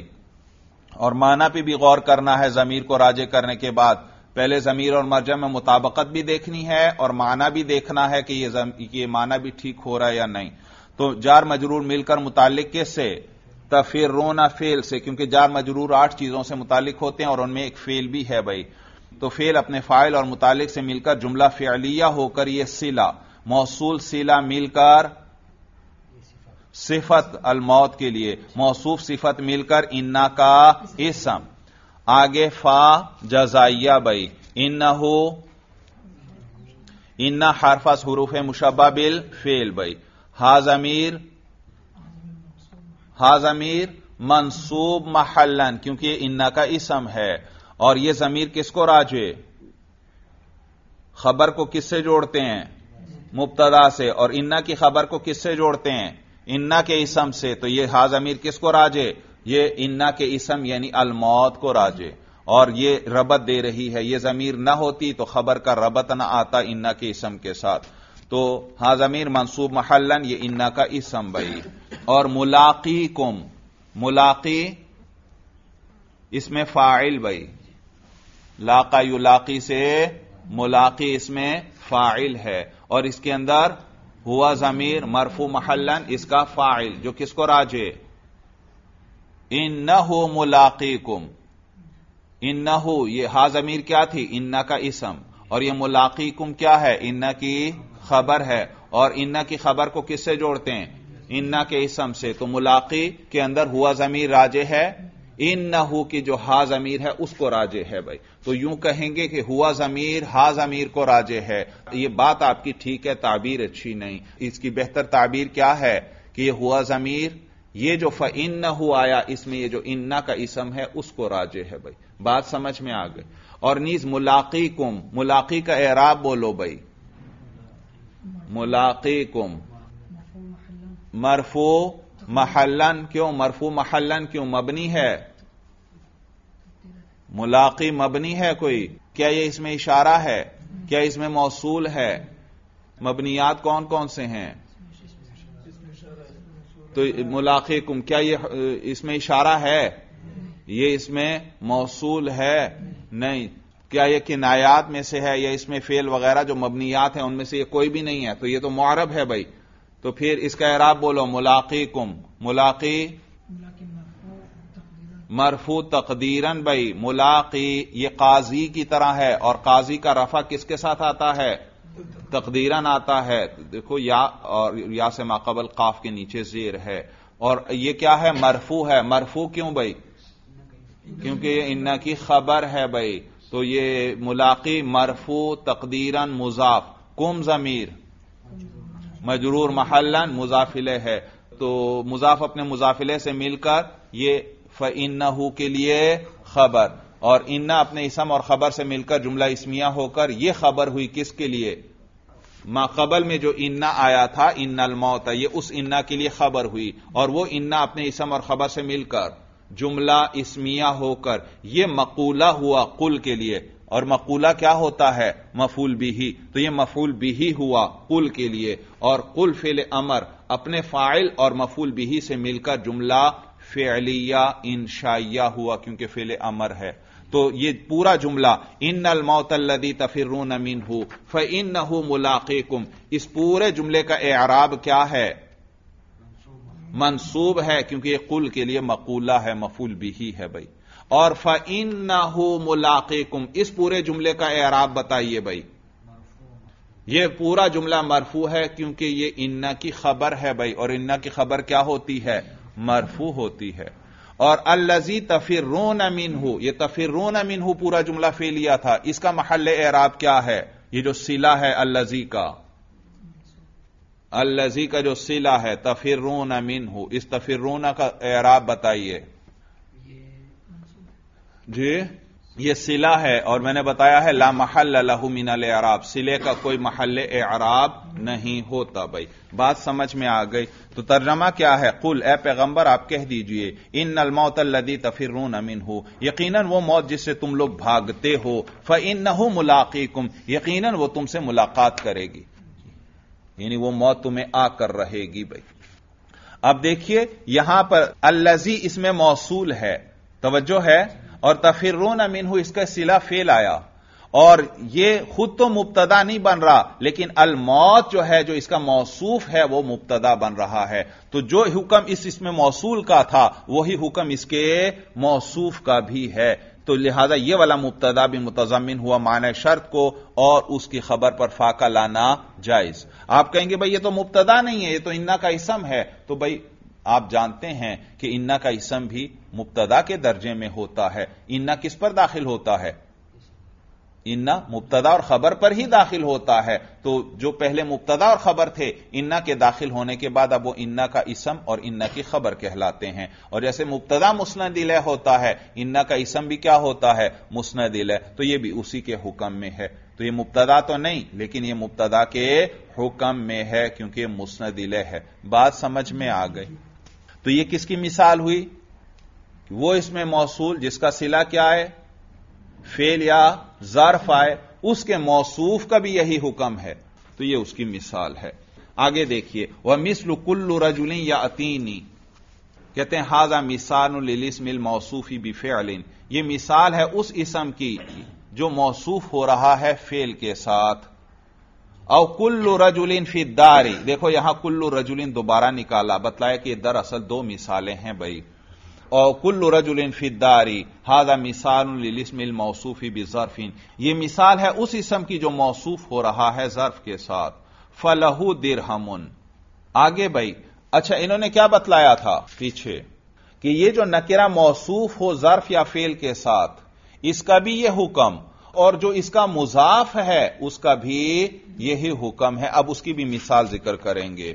और माना पे भी गौर करना है जमीर को राजे करने के बाद पहले जमीर और मरजा में मुताबकत भी देखनी है और माना भी देखना है कि ये ये माना भी ठीक हो रहा है या नहीं तो जार मजरूर मिलकर मुतालिक से तफिर रोना फेल से क्योंकि जार मजरूर आठ चीजों से मुतालिक होते हैं और उनमें एक फेल भी है भाई तो फेल अपने फाइल और मुतालिक से मिलकर जुमला फेलिया होकर यह सिला मौसूल सिला मिलकर सिफत अलमौत के लिए मौसूफ सिफत मिलकर इन्ना का इसम आगे फा जजाइया बई इन्ना हो इन्ना हरफस हरूफ मुशबा बिल फेल बई हाज अमीर हाज अमीर मनसूब महलन क्योंकि इन्ना का इसम है और यह जमीर किसको राजे खबर को किससे जोड़ते हैं मुबतदा से और इन्ना की खबर को किससे जोड़ते हैं इन्ना के इसम से तो ये हाज अमीर किसको राजे ये इन्ना के इसम यानी अलमौत को राजे और ये रबत दे रही है ये जमीर ना होती तो खबर का रबत ना आता इन्ना के इसम के साथ तो हा जमीर मनसूब महलन ये इन्ना का इसम बई और मुलाकी कुम मुलाकी इसमें फाइल बई लाका युलाकी से मुलाकी इसमें फाइल है और इसके अंदर हुआ जमीर मरफू महलन इसका फाइल जो किसको राजे इन न हो मुलाकीकुम इन न हो यह हा जमीर क्या थी इन्ना का इसम और मुलाकी मुलाकीकुम क्या है इन्ना की खबर है और इन्ना की खबर को किससे जोड़ते हैं इन्ना के इसम से तो मुलाकी के अंदर हुआ जमीर राजे है इन न हो कि जो हाज अमीर है उसको राजे है भाई तो यूं कहेंगे कि हुआ जमीर हाज अमीर को राजे है ये बात आपकी ठीक है ताबीर अच्छी नहीं इसकी बेहतर ताबीर क्या है कि यह हुआ जमीर ये जो फ इन न हो आया इसमें यह जो इन्ना का इसम है उसको राजे है भाई बात समझ में आ गई और नीज मुलाकी कुम मुलाकी का एराब बोलो भाई मुलाकी कुम मरफो महलन क्यों मरफू महलन क्यों मबनी है मुलाकी मबनी है कोई क्या ये इसमें इशारा है क्या इसमें मौसूल है मबनियात कौन कौन से हैं तो मुलाकी कुम क्या ये इसमें इशारा है ये इसमें मौसूल है नहीं क्या यह किनायात में से है या इसमें फेल वगैरह जो मबनियात हैं उनमें से यह कोई भी नहीं है तो ये तो मुआरब है भाई तो फिर इसका एराब बोलो मुलाकी कुम मुलाकी मरफू तकदीरन बई मुलाकी ये काजी की तरह है और काजी का रफा किसके साथ आता है तकदीरन आता है देखो या और या से माकबल काफ के नीचे जेर है और ये क्या है मरफू है मरफू क्यों भाई क्योंकि ये इन्ना की खबर है भाई तो ये मुलाकी मरफू तकदीरन मुजाफ कुम जमीर मजरूर महलन मुजाफिले है तो मुजाफ अपने मुजाफिले से मिलकर ये फ के लिए खबर और इन्ना अपने इसम और खबर से मिलकर जुमला इसमिया होकर यह खबर हुई किसके लिए माकबल में जो इन्ना आया था इन्नल मौत यह उस इन्ना के लिए खबर हुई और वह इन्ना अपने इसम और खबर से मिलकर जुमला इसमिया होकर यह मकूला हुआ कुल के लिए और मकूला क्या होता है मफूल बिही तो यह मफूल बिही हुआ कुल के लिए और कुल फेले अमर अपने फाइल और मफूल बिही से मिलकर जुमला फेलिया इन शाइया हुआ क्योंकि फेल अमर है तो ये पूरा जुमला इन अल मौतल्लदी तफिर अमीन हो फ इन न हो मुलाकुम इस पूरे जुमले का एराब क्या है मनसूब है क्योंकि ये कुल के लिए मकूला है मफूल भी ही है भाई और फ इन न हो मुलाकुम इस पूरे जुमले का एराब बताइए भाई ये पूरा जुमला मरफू है क्योंकि ये इन्ना की खबर है भाई और इन्ना की खबर क्या होती है मरफू होती है और अल्लजी तफिरून अमीन हो यह तफिरून अमीन हो पूरा जुमला फेलिया था इसका महल एराब क्या है यह जो सिला है अल्लजी का अल्लजी का जो सिला है तफिरून अमीन हो इस तफिरून का एराब बताइए जी यह सिला है और मैंने बताया है ला महल लहू मिनल अराब सिले का कोई महल अराब नहीं होता भाई बात समझ में आ गई तो तर्जमा क्या है कुल ए पैगंबर आप कह दीजिए इन मौत लदी तफिर रून अमिन हो यकीन वो मौत जिससे तुम लोग भागते हो फ इन न हो मुलाकीकुम यकीन वो तुमसे मुलाकात करेगी यानी वो मौत तुम्हें आकर रहेगी भाई अब देखिए यहां पर अल्लजी इसमें मौसूल है तोज्जो है और तफिरून मिनहू इसका सिला फेल आया और ये खुद तो मुबतदा नहीं बन रहा लेकिन अल मौत जो है जो इसका मौसूफ है वो मुबतदा बन रहा है तो जो हुक्म इस इसमें मौसूल का था वही हुक्म इसके मौसूफ का भी है तो लिहाजा ये वाला मुबतदा भी मुतजमिन हुआ मान शर्त को और उसकी खबर पर फाका लाना जायज आप कहेंगे भाई ये तो मुबतदा नहीं है ये तो इन्ना का इसम है तो भाई आप जानते हैं कि इन्ना का इसम भी मुबतदा के दर्जे में होता है इन्ना किस पर दाखिल होता है इन्ना मुबतदा और खबर पर ही दाखिल होता है तो जो पहले मुबतदा और खबर थे इन्ना के दाखिल होने के बाद अब वो इन्ना का इसम और इन्ना की खबर कहलाते हैं और जैसे मुबतदा मुस्ंद होता है इन्ना का इसम भी क्या होता है मुस्ंद तो ये भी उसी के हुक्म में है तो ये मुबतदा तो नहीं लेकिन ये मुबतदा के हुक्म में है क्योंकि मुस्ंद इलह है बात समझ में आ गई तो यह किसकी मिसाल हुई वो इसमें मौसूल जिसका सिला क्या है फेल या जर्फ आए उसके मौसूफ का भी यही हुक्म है तो यह उसकी मिसाल है आगे देखिए वह मिसल कुल्लु रजुलिन या अतीनी कहते हैं हाजा मिसानिल मौसूफी बिफेलिन यह मिसाल है उस इसम की जो मौसूफ हो रहा है फेल के साथ और कुल्लू रजुलिन फी दारी देखो यहां कुल्लू रजुलिन दोबारा निकाला बतलाया कि दरअसल दो मिसालें हैं भाई और कुल्लू रजुलिन फी दारी हादा मिसाल मौसूफी बिजरफिन यह मिसाल है उस इसम की जो मौसूफ हो रहा है जर्फ के साथ फलहू दिरहमुन आगे भाई अच्छा इन्होंने क्या बतलाया था पीछे कि यह जो नकिरा मौसूफ हो जर्फ या फेल के साथ इसका भी यह हुक्म और जो इसका मुजाफ है उसका भी यही हुक्म है अब उसकी भी मिसाल जिक्र करेंगे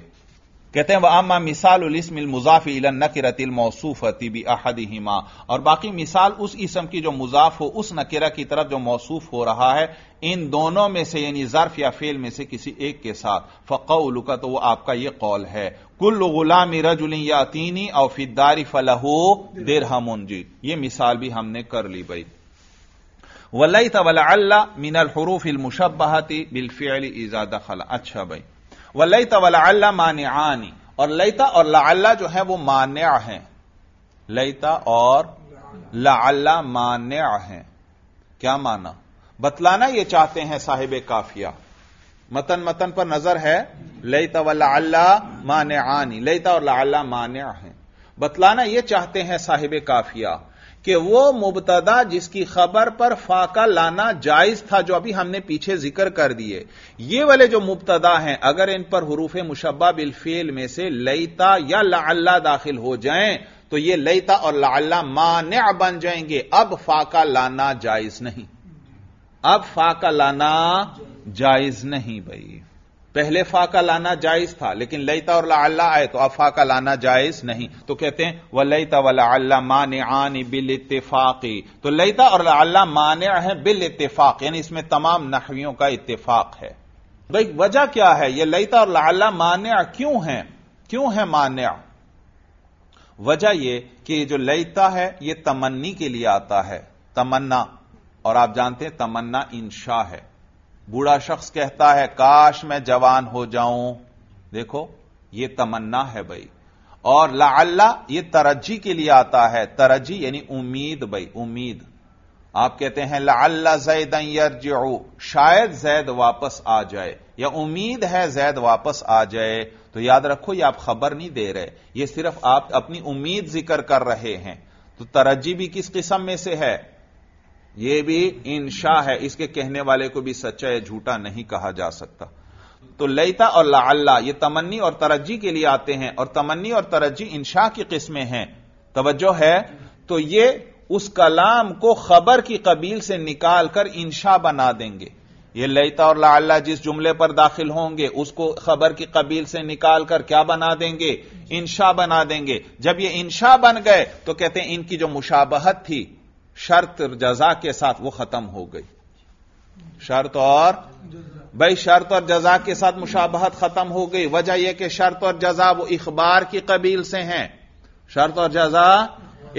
कहते हैं वह आमा मिसाल इसमिल मुजाफ इलन नकिरतिल मौसूफती भी अहदिमा और बाकी मिसाल उस इसम की जो मुजाफ हो उस नकिरा की तरफ जो मौसूफ हो रहा है इन दोनों में से यानी जर्फ या फेल में से किसी एक के साथ फ़कौल का तो वह आपका यह कौल है कुल गुलाम या तीनी और फिदारी फलहो देर जी ये मिसाल भी हमने कर ली भाई वलई वला मिनल हरूफ मुशबहती बिलफिल ईजा खला अच्छा भाई वला माने आनी और लईता और लाला जो है वो मान्या है लईता और लाला मान्या है क्या माना बतलाना ये चाहते हैं साहिब काफिया मतन मतन पर नजर है लईता माने आनी लईता और लाला मान्या है बतलाना ये चाहते हैं साहिब काफिया कि वो मुबतदा जिसकी खबर पर फाका लाना जायज था जो अभी हमने पीछे जिक्र कर दिए ये वाले जो मुबतदा हैं अगर इन पर हरूफ मुशब्बा बिलफेल में से लईता या लाला दाखिल हो जाए तो ये लईता और लाला मान्य बन जाएंगे अब फाका लाना जायज नहीं अब फाका लाना जायज नहीं भाई पहले फाका लाना जायज था लेकिन लईता और ला आए तो अब फाका लाना जायज नहीं तो कहते हैं वह लईता वल्ला माने आन बिल इतफाकी तो लईता और ला माने है बिल इतफाक यानी इसमें तमाम नहवियों का इतफाक है भाई वजह क्या है यह लईता और ला माने क्यों है क्यों है मान्य वजह यह कि जो लईता है यह तमन्नी के लिए आता है तमन्ना और आप जानते हैं तमन्ना इंशा है बूढ़ा शख्स कहता है काश मैं जवान हो जाऊं देखो ये तमन्ना है भाई और लाल्ला ये तरजी के लिए आता है तरजी यानी उम्मीद भाई उम्मीद आप कहते हैं लाल्ला जैद शायद जैद वापस आ जाए या उम्मीद है जैद वापस आ जाए तो याद रखो ये आप खबर नहीं दे रहे ये सिर्फ आप अपनी उम्मीद जिक्र कर रहे हैं तो तरजी भी किस किस्म में से है यह भी इंशा है इसके कहने वाले को भी सच्चा या झूठा नहीं कहा जा सकता तो लईता और लाअल्ला ये तमन्नी और तरज्जी के लिए आते हैं और तमन्नी और तरज्जी इंशा की किस्में हैं तवज्जो है तो ये उस कलाम को खबर की कबील से निकालकर इंशा बना देंगे ये लईता और लाअल्ला जिस जुमले पर दाखिल होंगे उसको खबर की कबील से निकालकर क्या बना देंगे इंशा बना देंगे जब ये इंशा बन गए तो कहते हैं इनकी जो मुशाबहत थी शर्त जजा के साथ वो खत्म हो गई शर्त और भाई शर्त और जजा के साथ मुशाबहत खत्म हो गई वजह यह कि शर्त और जजा वो इखबार की कबील से हैं शर्त और जजा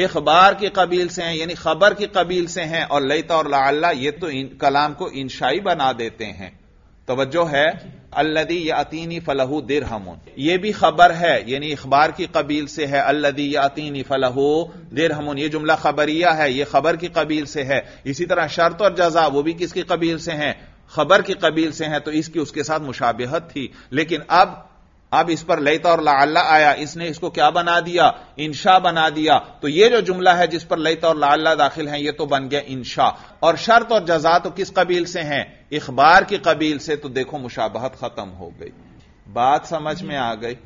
इखबार की कबील से हैं यानी खबर की कबील से हैं और लईता और लाला ये तो इन, कलाम को इंशाई बना देते हैं तोज्जो है अल्लदी यातीनी फलहू दिर हमून ये भी खबर है यानी अखबार की कबील से है अल्लदी यातीनी फलहू दिर हमून ये जुमला खबरिया है ये खबर की कबील से है इसी तरह शर्त और जजा वो भी किसकी कबील से है खबर की कबील से है तो इसकी उसके साथ मुशाबहत थी लेकिन अब अब इस पर लैता और लाला आया इसने इसको क्या बना दिया इंशा बना दिया तो ये जो जुमला है जिस पर लैता और लाला दाखिल है यह तो बन गया इंशा और शर्त और जजा तो किस कबील से है इखबार के कबील से तो देखो मुशाबहत खत्म हो गई बात समझ में आ गई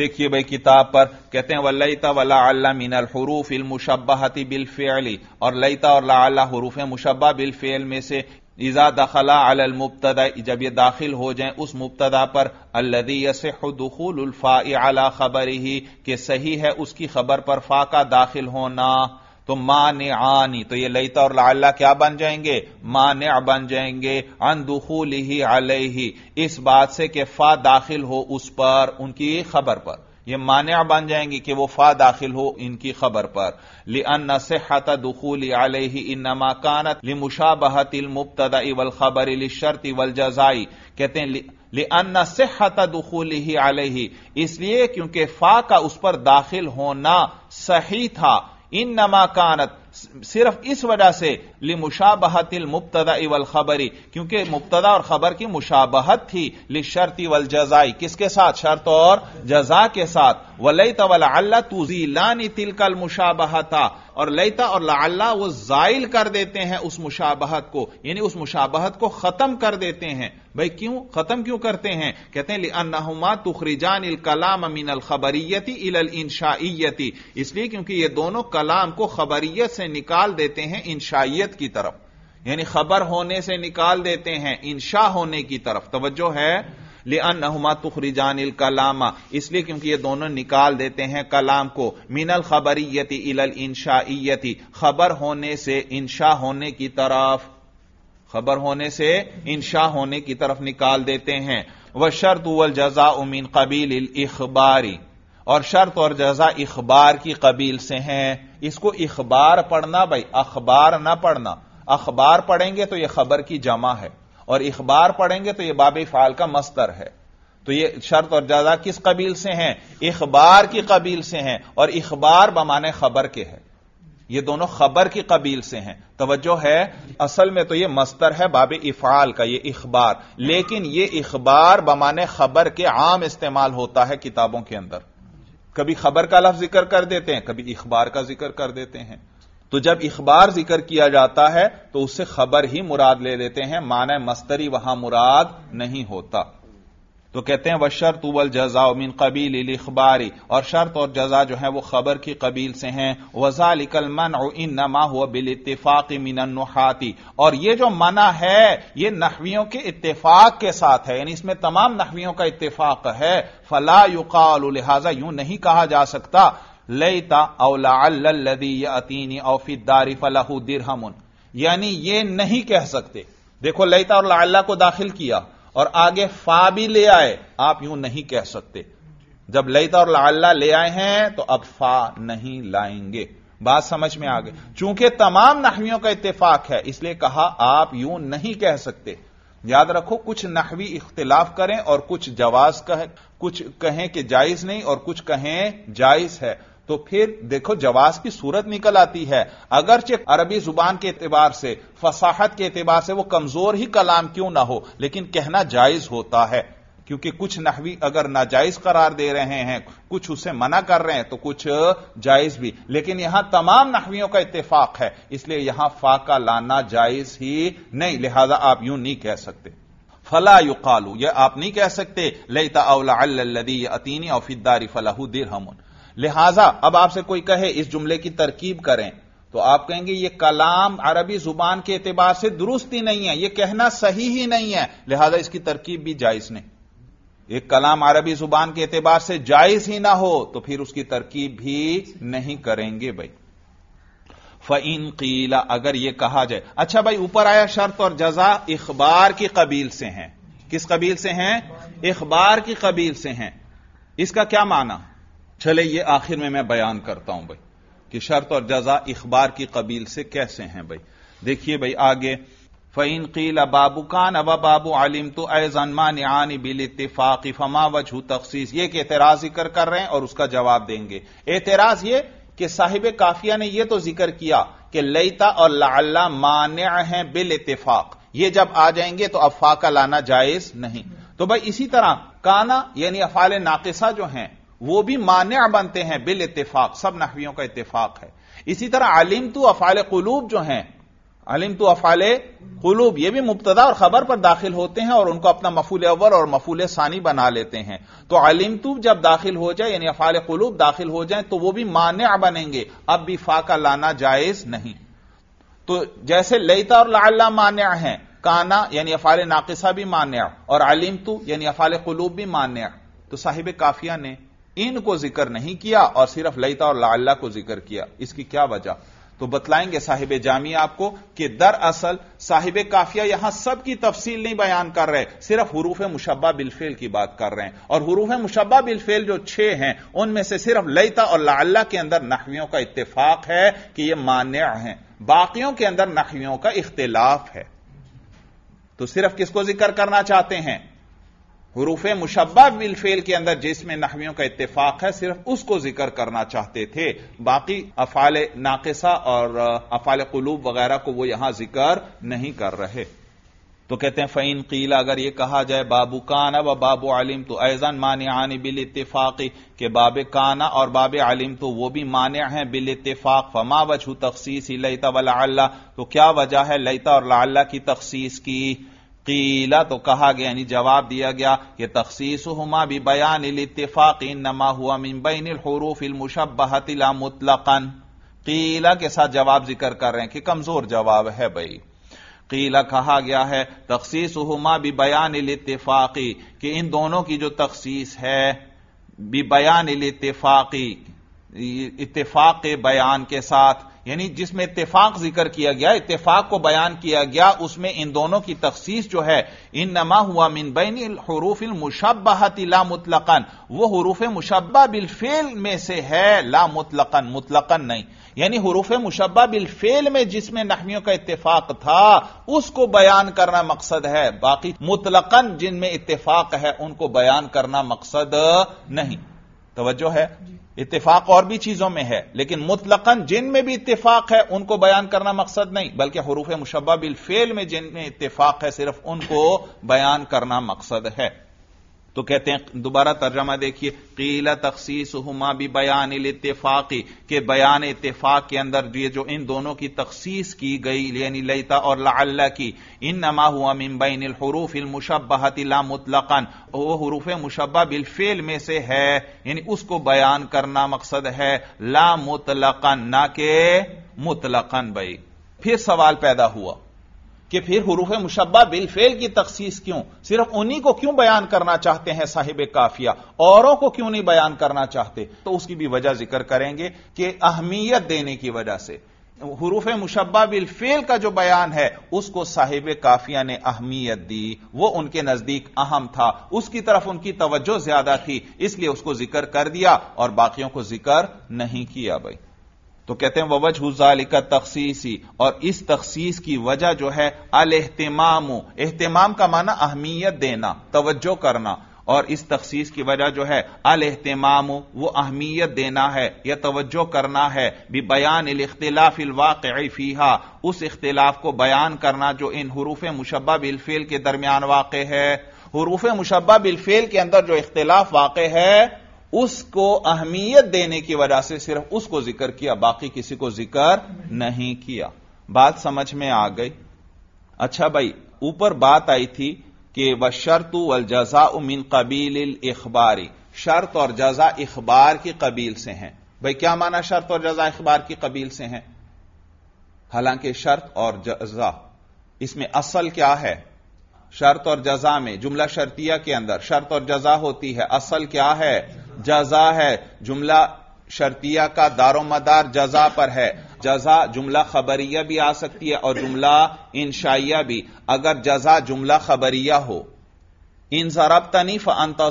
देखिए भाई किताब पर कहते हैं वल्लता वला अल्ला मिनल हरूफ इल मुशबहती बिल फेली और लईता और ला हरूफ मुशबा बिल फेल में से इजा दखला अल मुबतदा जब ये दाखिल हो जाए उस मुबतदा पर अल्लदी यसुलफा अला खबर ही के सही है उसकी खबर पर फा का दाखिल होना तो मान आनी तो ये लईता और लाला क्या बन जाएंगे मान बन जाएंगे अनदुखूल ही अलही इस बात से कि फा दाखिल हो उस पर उनकी खबर पर ये मान्या बन जाएंगी कि वो फा दाखिल हो इनकी खबर पर ले अन से दुखूल दखूल आलही इन नमा कानत लि मुशाबहत मुब्त इवल खबर शर्त इवल जजाई कहते हैं ले अन सेहत दखूल ही आलही इसलिए क्योंकि फा का उस पर दाखिल होना सही था इन नमा कानत सिर्फ इस वजह से लि लिमुशाबहतिल मुबतदा इवल खबरी क्योंकि मुबतदा और खबर की मुशाबहत थी लि शर्ती वल जजाई किसके साथ शर्त और जजा के साथ वलई तवल अल्लाह तुजीलानी तिलकल मुशाबहता और लईता और लाला वो जाइल कर देते हैं उस मुशाबहत को यानी उस मुशाबहत को खत्म कर देते हैं भाई क्यों खत्म क्यों करते हैं कहते हैं अन्नाहुमा तुखरिजान इल कलाम अमीन अल खबरीयती इल अल इंशाइयती इसलिए क्योंकि ये दोनों कलाम को खबरियत से निकाल देते हैं इंशाइयत की तरफ यानी खबर होने से निकाल देते हैं इंशा होने की तरफ तवज्जो है ले अनहुमा तुखरिजानिल कलामा इसलिए क्योंकि ये दोनों निकाल देते हैं कलाम को मिनल खबरियति इलल इंशाइयती खबर होने से इंशा होने की तरफ खबर होने से इंशा होने की तरफ निकाल देते हैं वह शर्त उल जजा उमीन कबील इखबारी और शर्त और जजा इखबार की कबील से हैं इसको इखबार पढ़ना भाई अखबार ना पढ़ना अखबार पढ़ेंगे तो यह खबर की जमा है और इखबार पढ़ेंगे तो यह बाब फाल का मस्तर है तो यह शर्त और ज्यादा किस कबील से हैं इखबार की कबील से हैं और इखबार बमाने खबर के है ये दोनों खबर की कबील से हैं तोज्जो है असल में तो ये मस्तर है बाब इफाल का ये इखबार लेकिन ये इखबार बमाने खबर के आम इस्तेमाल होता है किताबों के अंदर कभी खबर का लफ जिक्र कर देते हैं कभी इखबार का जिक्र कर देते हैं तो जब इखबार जिक्र किया जाता है तो उससे खबर ही मुराद ले लेते हैं मान मस्तरी वहां मुराद नहीं होता तो कहते हैं वह शर्त उबल जजा उमिन कबील इखबारी और शर्त और जजा जो है वो खबर की कबील से हैं वजा लिकल मन इन नमा हुआ बिल इतफाक मिननुहाती और ये जो मना है ये नहवियों के इतफाक के साथ है यानी इसमें तमाम नहवियों का इतफाक है फला युकाल लिहाजा यूं नहीं कहा जा सकता लईता अवलादी अतीनी औफी दारिफ अलहू दिरहमुन यानी ये नहीं कह सकते देखो लईता और लाला को दाखिल किया और आगे फा भी ले आए आप यूं नहीं कह सकते जब लईता और लाला ले आए हैं तो अब फा नहीं लाएंगे बात समझ में आ गई चूंकि तमाम नहवियों का इतफाक है इसलिए कहा आप यूं नहीं कह सकते याद रखो कुछ नहवी इख्तिलाफ करें और कुछ जवाज कह कुछ कहें कि जायज नहीं और कुछ कहें जायज है तो फिर देखो जवाज की सूरत निकल आती है अगरचे अरबी जुबान के एतबार से फसाहत के एतबार से वो कमजोर ही कलाम क्यों ना हो लेकिन कहना जायज होता है क्योंकि कुछ नहवी अगर नाजायज करार दे रहे हैं कुछ उसे मना कर रहे हैं तो कुछ जायज भी लेकिन यहां तमाम नहवियों का इतफाक है इसलिए यहां फाका लाना जायज ही नहीं लिहाजा आप यूं नहीं कह सकते फला युकालू यह आप नहीं कह सकते लेता अवला अल्लदी अतीनी और फिदारी फलाहू दिर हमन लिहाजा अब आपसे कोई कहे इस जुमले की तरकीब करें तो आप कहेंगे यह कलाम अरबी जुबान के एतबार से दुरुस्त ही नहीं है यह कहना सही ही नहीं है लिहाजा इसकी तरकीब भी जायज नहीं एक कलाम अरबी जुबान के एतबार से जायज ही ना हो तो फिर उसकी तरकीब भी नहीं करेंगे भाई फ़इन कीला अगर यह कहा जाए अच्छा भाई ऊपर आया शर्त और जजा इखबार की कबील से हैं किस कबील से हैं इखबार की कबील से हैं इसका क्या माना चले ये आखिर में मैं बयान करता हूं भाई कि शर्त और जजा इखबार की कबील से कैसे हैं भाई देखिए भाई आगे फ़ैन कील बाबू कान अब बाबू आलिम तो ऐजनमा आन बिल इतफाकी फमा वजह तखसीस ये एतराज जिक्र कर रहे हैं और उसका जवाब देंगे एतराज ये कि साहिब काफिया ने यह तो जिक्र किया कि लईता और लाला मान हैं बिल इतफाक ये जब आ जाएंगे तो अफाका लाना जायज नहीं तो भाई इसी तरह काना यानी अफाल नाकिसा जो हैं वो भी मान्य बनते हैं बिल इतफाक सब नहवियों का इतफाक है इसी तरह आलिम तो अफाल कुलूब जो हैं अलिम तो अफाल कुलूब यह भी मुबतदा और खबर पर दाखिल होते हैं और उनको अपना मफूल अवर और मफूल सानी बना लेते हैं तो अलिम तो जब दाखिल हो जाए यानी अफाल कलूब दाखिल हो जाए तो वह भी मान्य बनेंगे अब भी फाका लाना जायज नहीं तो जैसे लईता और लाला मान्य है काना यानी अफाल नाकिसा भी मान्य और अलिम तो यानी अफाल कलूब भी मान्य तो साहिब काफिया ने इन को जिक्र नहीं किया और सिर्फ लईता और लाला को जिक्र किया इसकी क्या वजह तो बतलाएंगे साहिब जामिया आपको कि दरअसल साहिब काफिया यहां सबकी तफसील नहीं बयान कर रहे सिर्फ हरूफ मुशबा बिलफेल की बात कर रहे हैं और हरूफ मुशबा बिलफेल जो छह हैं उनमें से सिर्फ लईता और लाला के अंदर नहवियों का इतफाक है कि यह मान्य है बाकियों के अंदर नहवियों का इख्तलाफ है तो सिर्फ किसको जिक्र करना चाहते हैं हरूफ मुशबा बिलफेल के अंदर जिसमें नहवियों का इतफाक है सिर्फ उसको जिक्र करना चाहते थे बाकी अफाल नाकसा और अफाल कलूब वगैरह को वो यहां जिक्र नहीं कर रहे तो कहते हैं फ़ैन कीला अगर ये कहा जाए बाबू काना व बाबू आलिम तो ऐजन माने आने बिल इतफाक़ी के बाब काना और बाब आलिम तो वो भी माने हैं बिल इतफाक फमा वजह तखसीस लईता वल्ला तो क्या वजह है लईता और लाला की तखसीस की कीला तो कहा गया यानी जवाब दिया गया ये तखसीस हुमा भी बयान इतफाक नमा हुआ मिम्बैन हरूफ मुशबहतिला मुतलकन कीला के साथ जवाब जिक्र कर रहे हैं कि कमजोर जवाब है भाई कीला कहा गया है तखसीस हुमा भी बयान इतफाकी कि इन दोनों की जो तखसीस है भी बयान इतफाकी इतफाक बयान के साथ यानी जिसमें इतफाक जिक्र किया गया इतफाक को बयान किया गया उसमें इन दोनों की तख्सीस जो है इन नमा हुआ मिन बैन हरूफिल मुशब्बाहती ला मुतलकन वो हरूफ मुशबा बिलफेल में से है ला मुतलकन मुतलकन नहीं यानी हरूफ मुशब्बा बिलफेल में जिसमें नहमियों का इतफाक था उसको बयान करना मकसद है बाकी मुतलकन जिनमें इतफाक है उनको बयान करना मकसद नहीं तोज्जो है इतफाक और भी चीजों में है लेकिन मुतलकन जिन में भी इतफाक है उनको बयान करना मकसद नहीं बल्कि हरूफ मुशबा बिल फेल में जिन में इतफाक है सिर्फ उनको बयान करना मकसद है तो कहते हैं दोबारा तर्जमा देखिए कीला तखसीस हुमा भी बयान इतफाकी के बयान इतफाक के अंदर ये जो इन दोनों की तखसीस की गई यानी लईता और लाला की इन नमा हुआ मिम्बईन हरूफ इलमुशबहतिला मुतलकन वो हरूफ मुशबा बिलफेल में से है यानी उसको बयान करना मकसद है ला मुतलकन ना के मुतलकन भाई फिर सवाल पैदा हुआ कि फिर हरूफ मुशबा बिलफेल की तखसीस क्यों सिर्फ उन्हीं को क्यों बयान करना चाहते हैं साहिब काफिया औरों को क्यों नहीं बयान करना चाहते तो उसकी भी वजह जिक्र करेंगे कि अहमियत देने की वजह से हरूफ मुशबा बिलफेल का जो बयान है उसको साहिब काफिया ने अहमियत दी वो उनके नजदीक अहम था उसकी तरफ उनकी तवज्जो ज्यादा थी इसलिए उसको जिक्र कर दिया और बाकियों को जिक्र नहीं किया भाई तो कहते हैं ववज हुजालिका तखसीसी और इस तखसीस की वजह जो है अल एहतमाम एहतमाम का माना अहमियत देना तवज्जो करना और इस तखसीस की वजह जो है अल एहतमाम वो अहमियत देना है या तवज्जो करना है भी बयान इख्तलाफ फीहा उस इख्तिलाफ को बयान करना जो इन हरूफ मुशबा बिलफेल के दरमियान वाक़ है हरूफ मुशबा बिलफेल के अंदर जो इख्तलाफ वाक़ है उसको अहमियत देने की वजह से सिर्फ उसको जिक्र किया बाकी किसी को जिक्र नहीं किया बात समझ में आ गई अच्छा भाई ऊपर बात आई थी कि वह शर्त वल जजा उमिन कबील इखबारी शर्त और जजा इखबार की कबील से हैं भाई क्या माना शर्त और जजा इखबार की कबील से हैं हालांकि शर्त और जजा इसमें असल क्या है शर्त और जजा में जुमला शर्तिया के अंदर शर्त और जजा होती है असल क्या है जजा है जुमला शर्तिया का दारो मदार जजा पर है जजा जुमला खबरिया भी आ सकती है और जुमला इंशाइया भी अगर जजा जुमला खबरिया हो इन जरब तनीफ फंत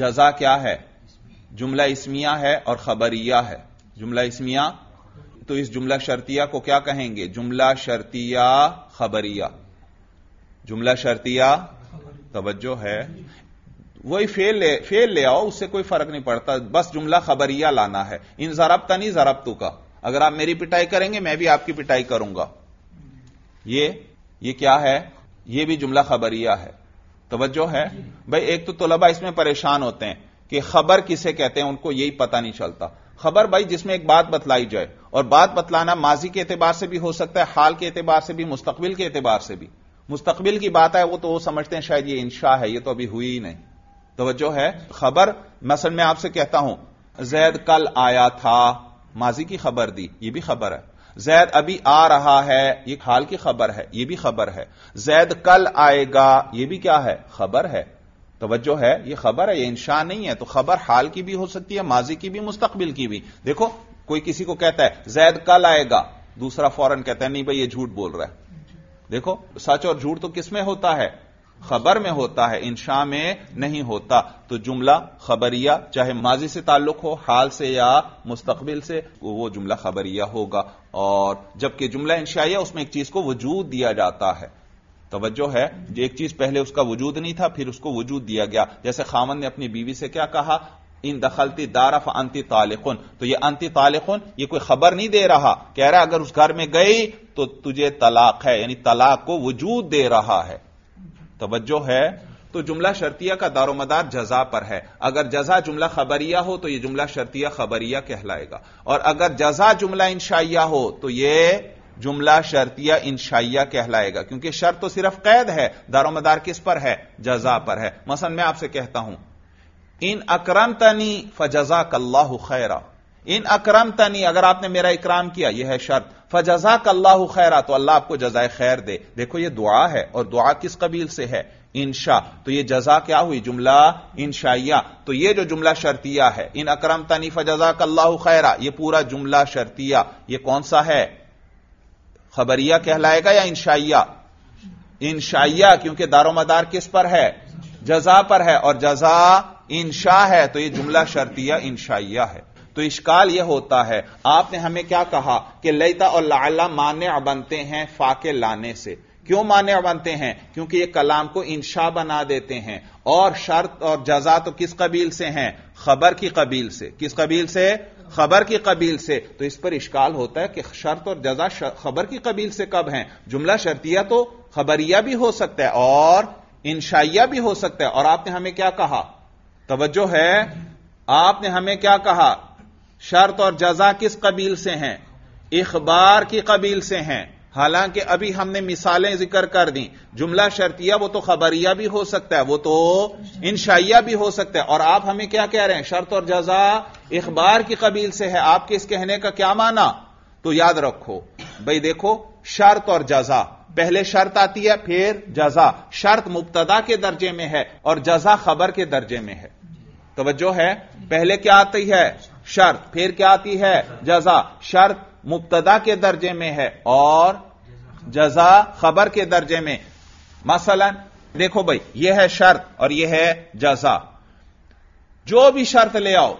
जजा क्या है जुमला इसमिया है और खबरिया है जुमला इसमिया तो इस जुमला शर्तिया को क्या कहेंगे जुमला शर्तिया खबरिया जुमला शर्तिया तवज्जो है वही फेल ले फेल ले आओ उससे कोई फर्क नहीं पड़ता बस जुमला खबरिया लाना है इन जराबता नहीं जराबतू का अगर आप मेरी पिटाई करेंगे मैं भी आपकी पिटाई करूंगा ये ये क्या है ये भी जुमला खबरिया है तोज्जो है भाई एक तो तलबा इसमें परेशान होते हैं कि खबर किसे कहते हैं उनको यही पता नहीं चलता खबर भाई जिसमें एक बात बतलाई जाए और बात बतलाना माजी के एतबार से भी हो सकता है हाल के एतबार से भी मुस्तबिल के एतबार से भी मुस्तबिल की बात है वो तो वो समझते हैं शायद ये इंशा है ये तो अभी हुई ही नहीं तोज्जो है खबर मसल मैं आपसे कहता हूं जैद कल आया था माजी की खबर दी ये भी खबर है जैद अभी आ रहा है ये हाल की खबर है ये भी खबर है जैद कल आएगा ये भी क्या है खबर है तोज्जो है ये खबर है ये इंशा नहीं है तो खबर हाल की भी हो सकती है माजी की भी मुस्तकबिल की भी देखो कोई किसी को कहता है जैद कल आएगा दूसरा फौरन कहता है नहीं भाई ये झूठ बोल रहा है देखो सच और झूठ तो किसमें होता है खबर में होता है इंशा में नहीं होता तो जुमला खबरिया चाहे माजी से ताल्लुक हो हाल से या मुस्तबिल से वो जुमला खबरिया होगा और जबकि जुमला इंशाइया उसमें एक चीज को वजूद दिया जाता है तोज्जो है एक चीज पहले उसका वजूद नहीं था फिर उसको वजूद दिया गया जैसे खामन ने अपनी बीवी से क्या कहा इन दखलती दारफ अंति तालिकुन तो ये अंति तालिकुन ये कोई खबर नहीं दे रहा कह रहा अगर उस घर में गई तो तुझे तलाक है यानी तलाक को वजूद दे रहा है तवज्जो है तो जुमला शर्तिया का दारोमदार जजा पर है अगर जजा जुमला खबरिया हो तो यह जुमला शर्तिया खबरिया कहलाएगा और अगर जजा जुमला इंशाइया हो तो यह जुमला शर्तिया इंशाइया कहलाएगा क्योंकि शर्त तो सिर्फ कैद है दारोमदार किस पर है जजा पर है मसन मैं आपसे कहता हूं इन अक्रम तनी फजजा कल्लाह खैरा इन अक्रम तनी अगर आपने मेरा इकराम किया यह है शर्त फजाक अल्लाह खैरा तो अल्लाह आपको जजाय खैर दे देखो यह दुआ है और दुआ किस कबील से है इंशा तो यह जजा क्या हुई जुमला इंशाइया तो यह जो जुमला शर्तिया है इन अक्रम तनी फजाक अल्लाह खैरा यह पूरा जुमला शर्तिया यह कौन सा है खबरिया कहलाएगा या इंशाइया इंशाइया क्योंकि दारो मदार किस पर है जजा पर है और जजा इंशा है तो यह जुमला शर्तिया इंशाइया है तो इश्काल यह होता है आपने हमें क्या कहा कि लयता और लाला माने बनते हैं फाके लाने से क्यों माने बनते हैं क्योंकि ये कलाम को इंशा बना देते हैं और शर्त और जजा तो किस कबील से हैं खबर की कबील से किस कबील से खबर की कबील से तो इस पर इश्काल होता है कि शर्त और जजा खबर की कबील से कब है जुमला शर्तिया तो खबरिया भी हो सकता है और इंशाइया भी हो सकता है और आपने हमें क्या कहा तोज्जो है आपने हमें क्या कहा शर्त और जजा किस कबील से हैं इखबार की कबील से हैं हालांकि अभी हमने मिसालें जिक्र कर दी जुमला शर्तिया वो तो खबरिया भी हो सकता है वो तो इंशाइया भी हो सकता है और आप हमें क्या कह रहे हैं शर्त और जजा इखबार की कबील से है आपके इस कहने का क्या माना तो याद रखो भाई देखो शर्त और जजा पहले शर्त आती है फिर जजा शर्त मुबतदा के दर्जे में है और जजा खबर के दर्जे में है तो जो है पहले क्या आती है शर्त फिर क्या आती है जजा शर्त मुबतदा के दर्जे में है और जजा खबर के दर्जे में मसलन देखो भाई यह है शर्त और यह है जजा जो भी शर्त ले आओ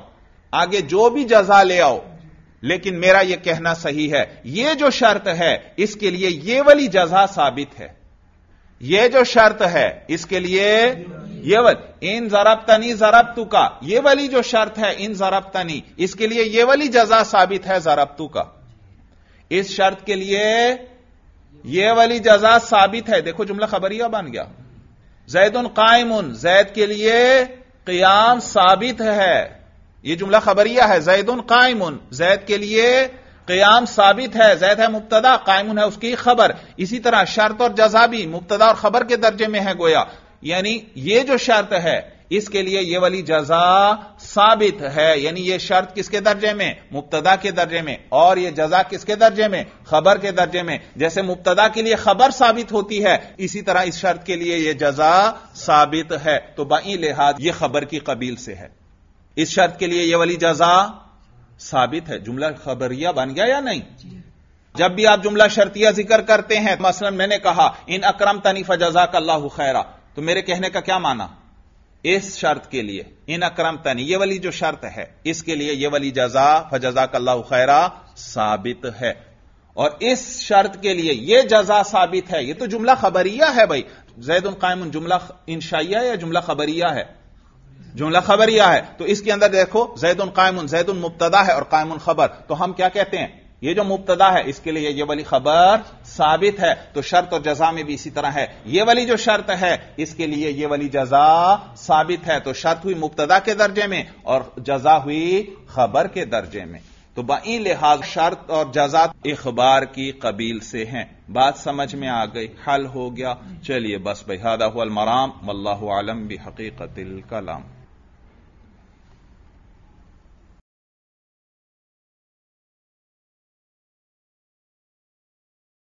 आगे जो भी जजा ले आओ लेकिन मेरा यह कहना सही है यह जो शर्त है इसके लिए यह वाली जजा साबित है यह जो शर्त है इसके लिए यह वल इन नहीं जराबतू का ये वाली जो शर्त है इन नहीं इसके लिए यह वाली जजा साबित है जराबतू का इस शर्त के लिए यह वाली जजा साबित है देखो जुमला खबरिया बन गया जैद कायम उन जैद के लिए क्याम साबित है यह जुमला खबरिया है जैद कायम उन जैद के लिए क्याम साबित है जैद है मुबतदा कायमुन है उसकी खबर इसी तरह शर्त और जजा भी मुबतदा और खबर के दर्जे में है गोया यानी ये जो शर्त है इसके लिए ये वाली जजा साबित है यानी ये शर्त किसके दर्जे में मुबतदा के दर्जे में और ये जजा किसके दर्जे में खबर के दर्जे में जैसे मुबतदा के लिए खबर साबित होती है इसी तरह इस शर्त के लिए यह जजा साबित है तो बाई लिहाज यह खबर की कबील से है इस शर्त के लिए यह वाली जजा साबित है जुमला खबरिया बन गया या नहीं जब भी आप जुमला शर्तिया जिक्र करते हैं तो मसलन मैंने कहा इन अक्रम तनीफा जजाक अल्लाह खैरा तो मेरे कहने का क्या माना इस शर्त के लिए इन अक्रम तन ये वाली जो शर्त है इसके लिए ये वाली जजा फजजा कल्ला खैरा साबित है और इस शर्त के लिए यह जजा साबित है यह तो जुमला खबरिया है भाई जैद कायम जुमला इंशाइया या जुमला खबरिया है जुमला खबरिया है तो इसके अंदर देखो जैद कायम जैद मुबतदा है और कायम खबर तो हम क्या कहते हैं ये जो मुबतदा है इसके लिए ये वाली खबर साबित है तो शर्त और जजा में भी इसी तरह है ये वाली जो शर्त है इसके लिए ये वाली जजा साबित है तो शर्त हुई मुबतदा के दर्जे में और जजा हुई खबर के दर्जे में तो बाई लिहाज शर्त और जजा अखबार की कबील से हैं बात समझ में आ गई हल हो गया चलिए बस बहादा मराम वल्लाम भी हकीकत कलाम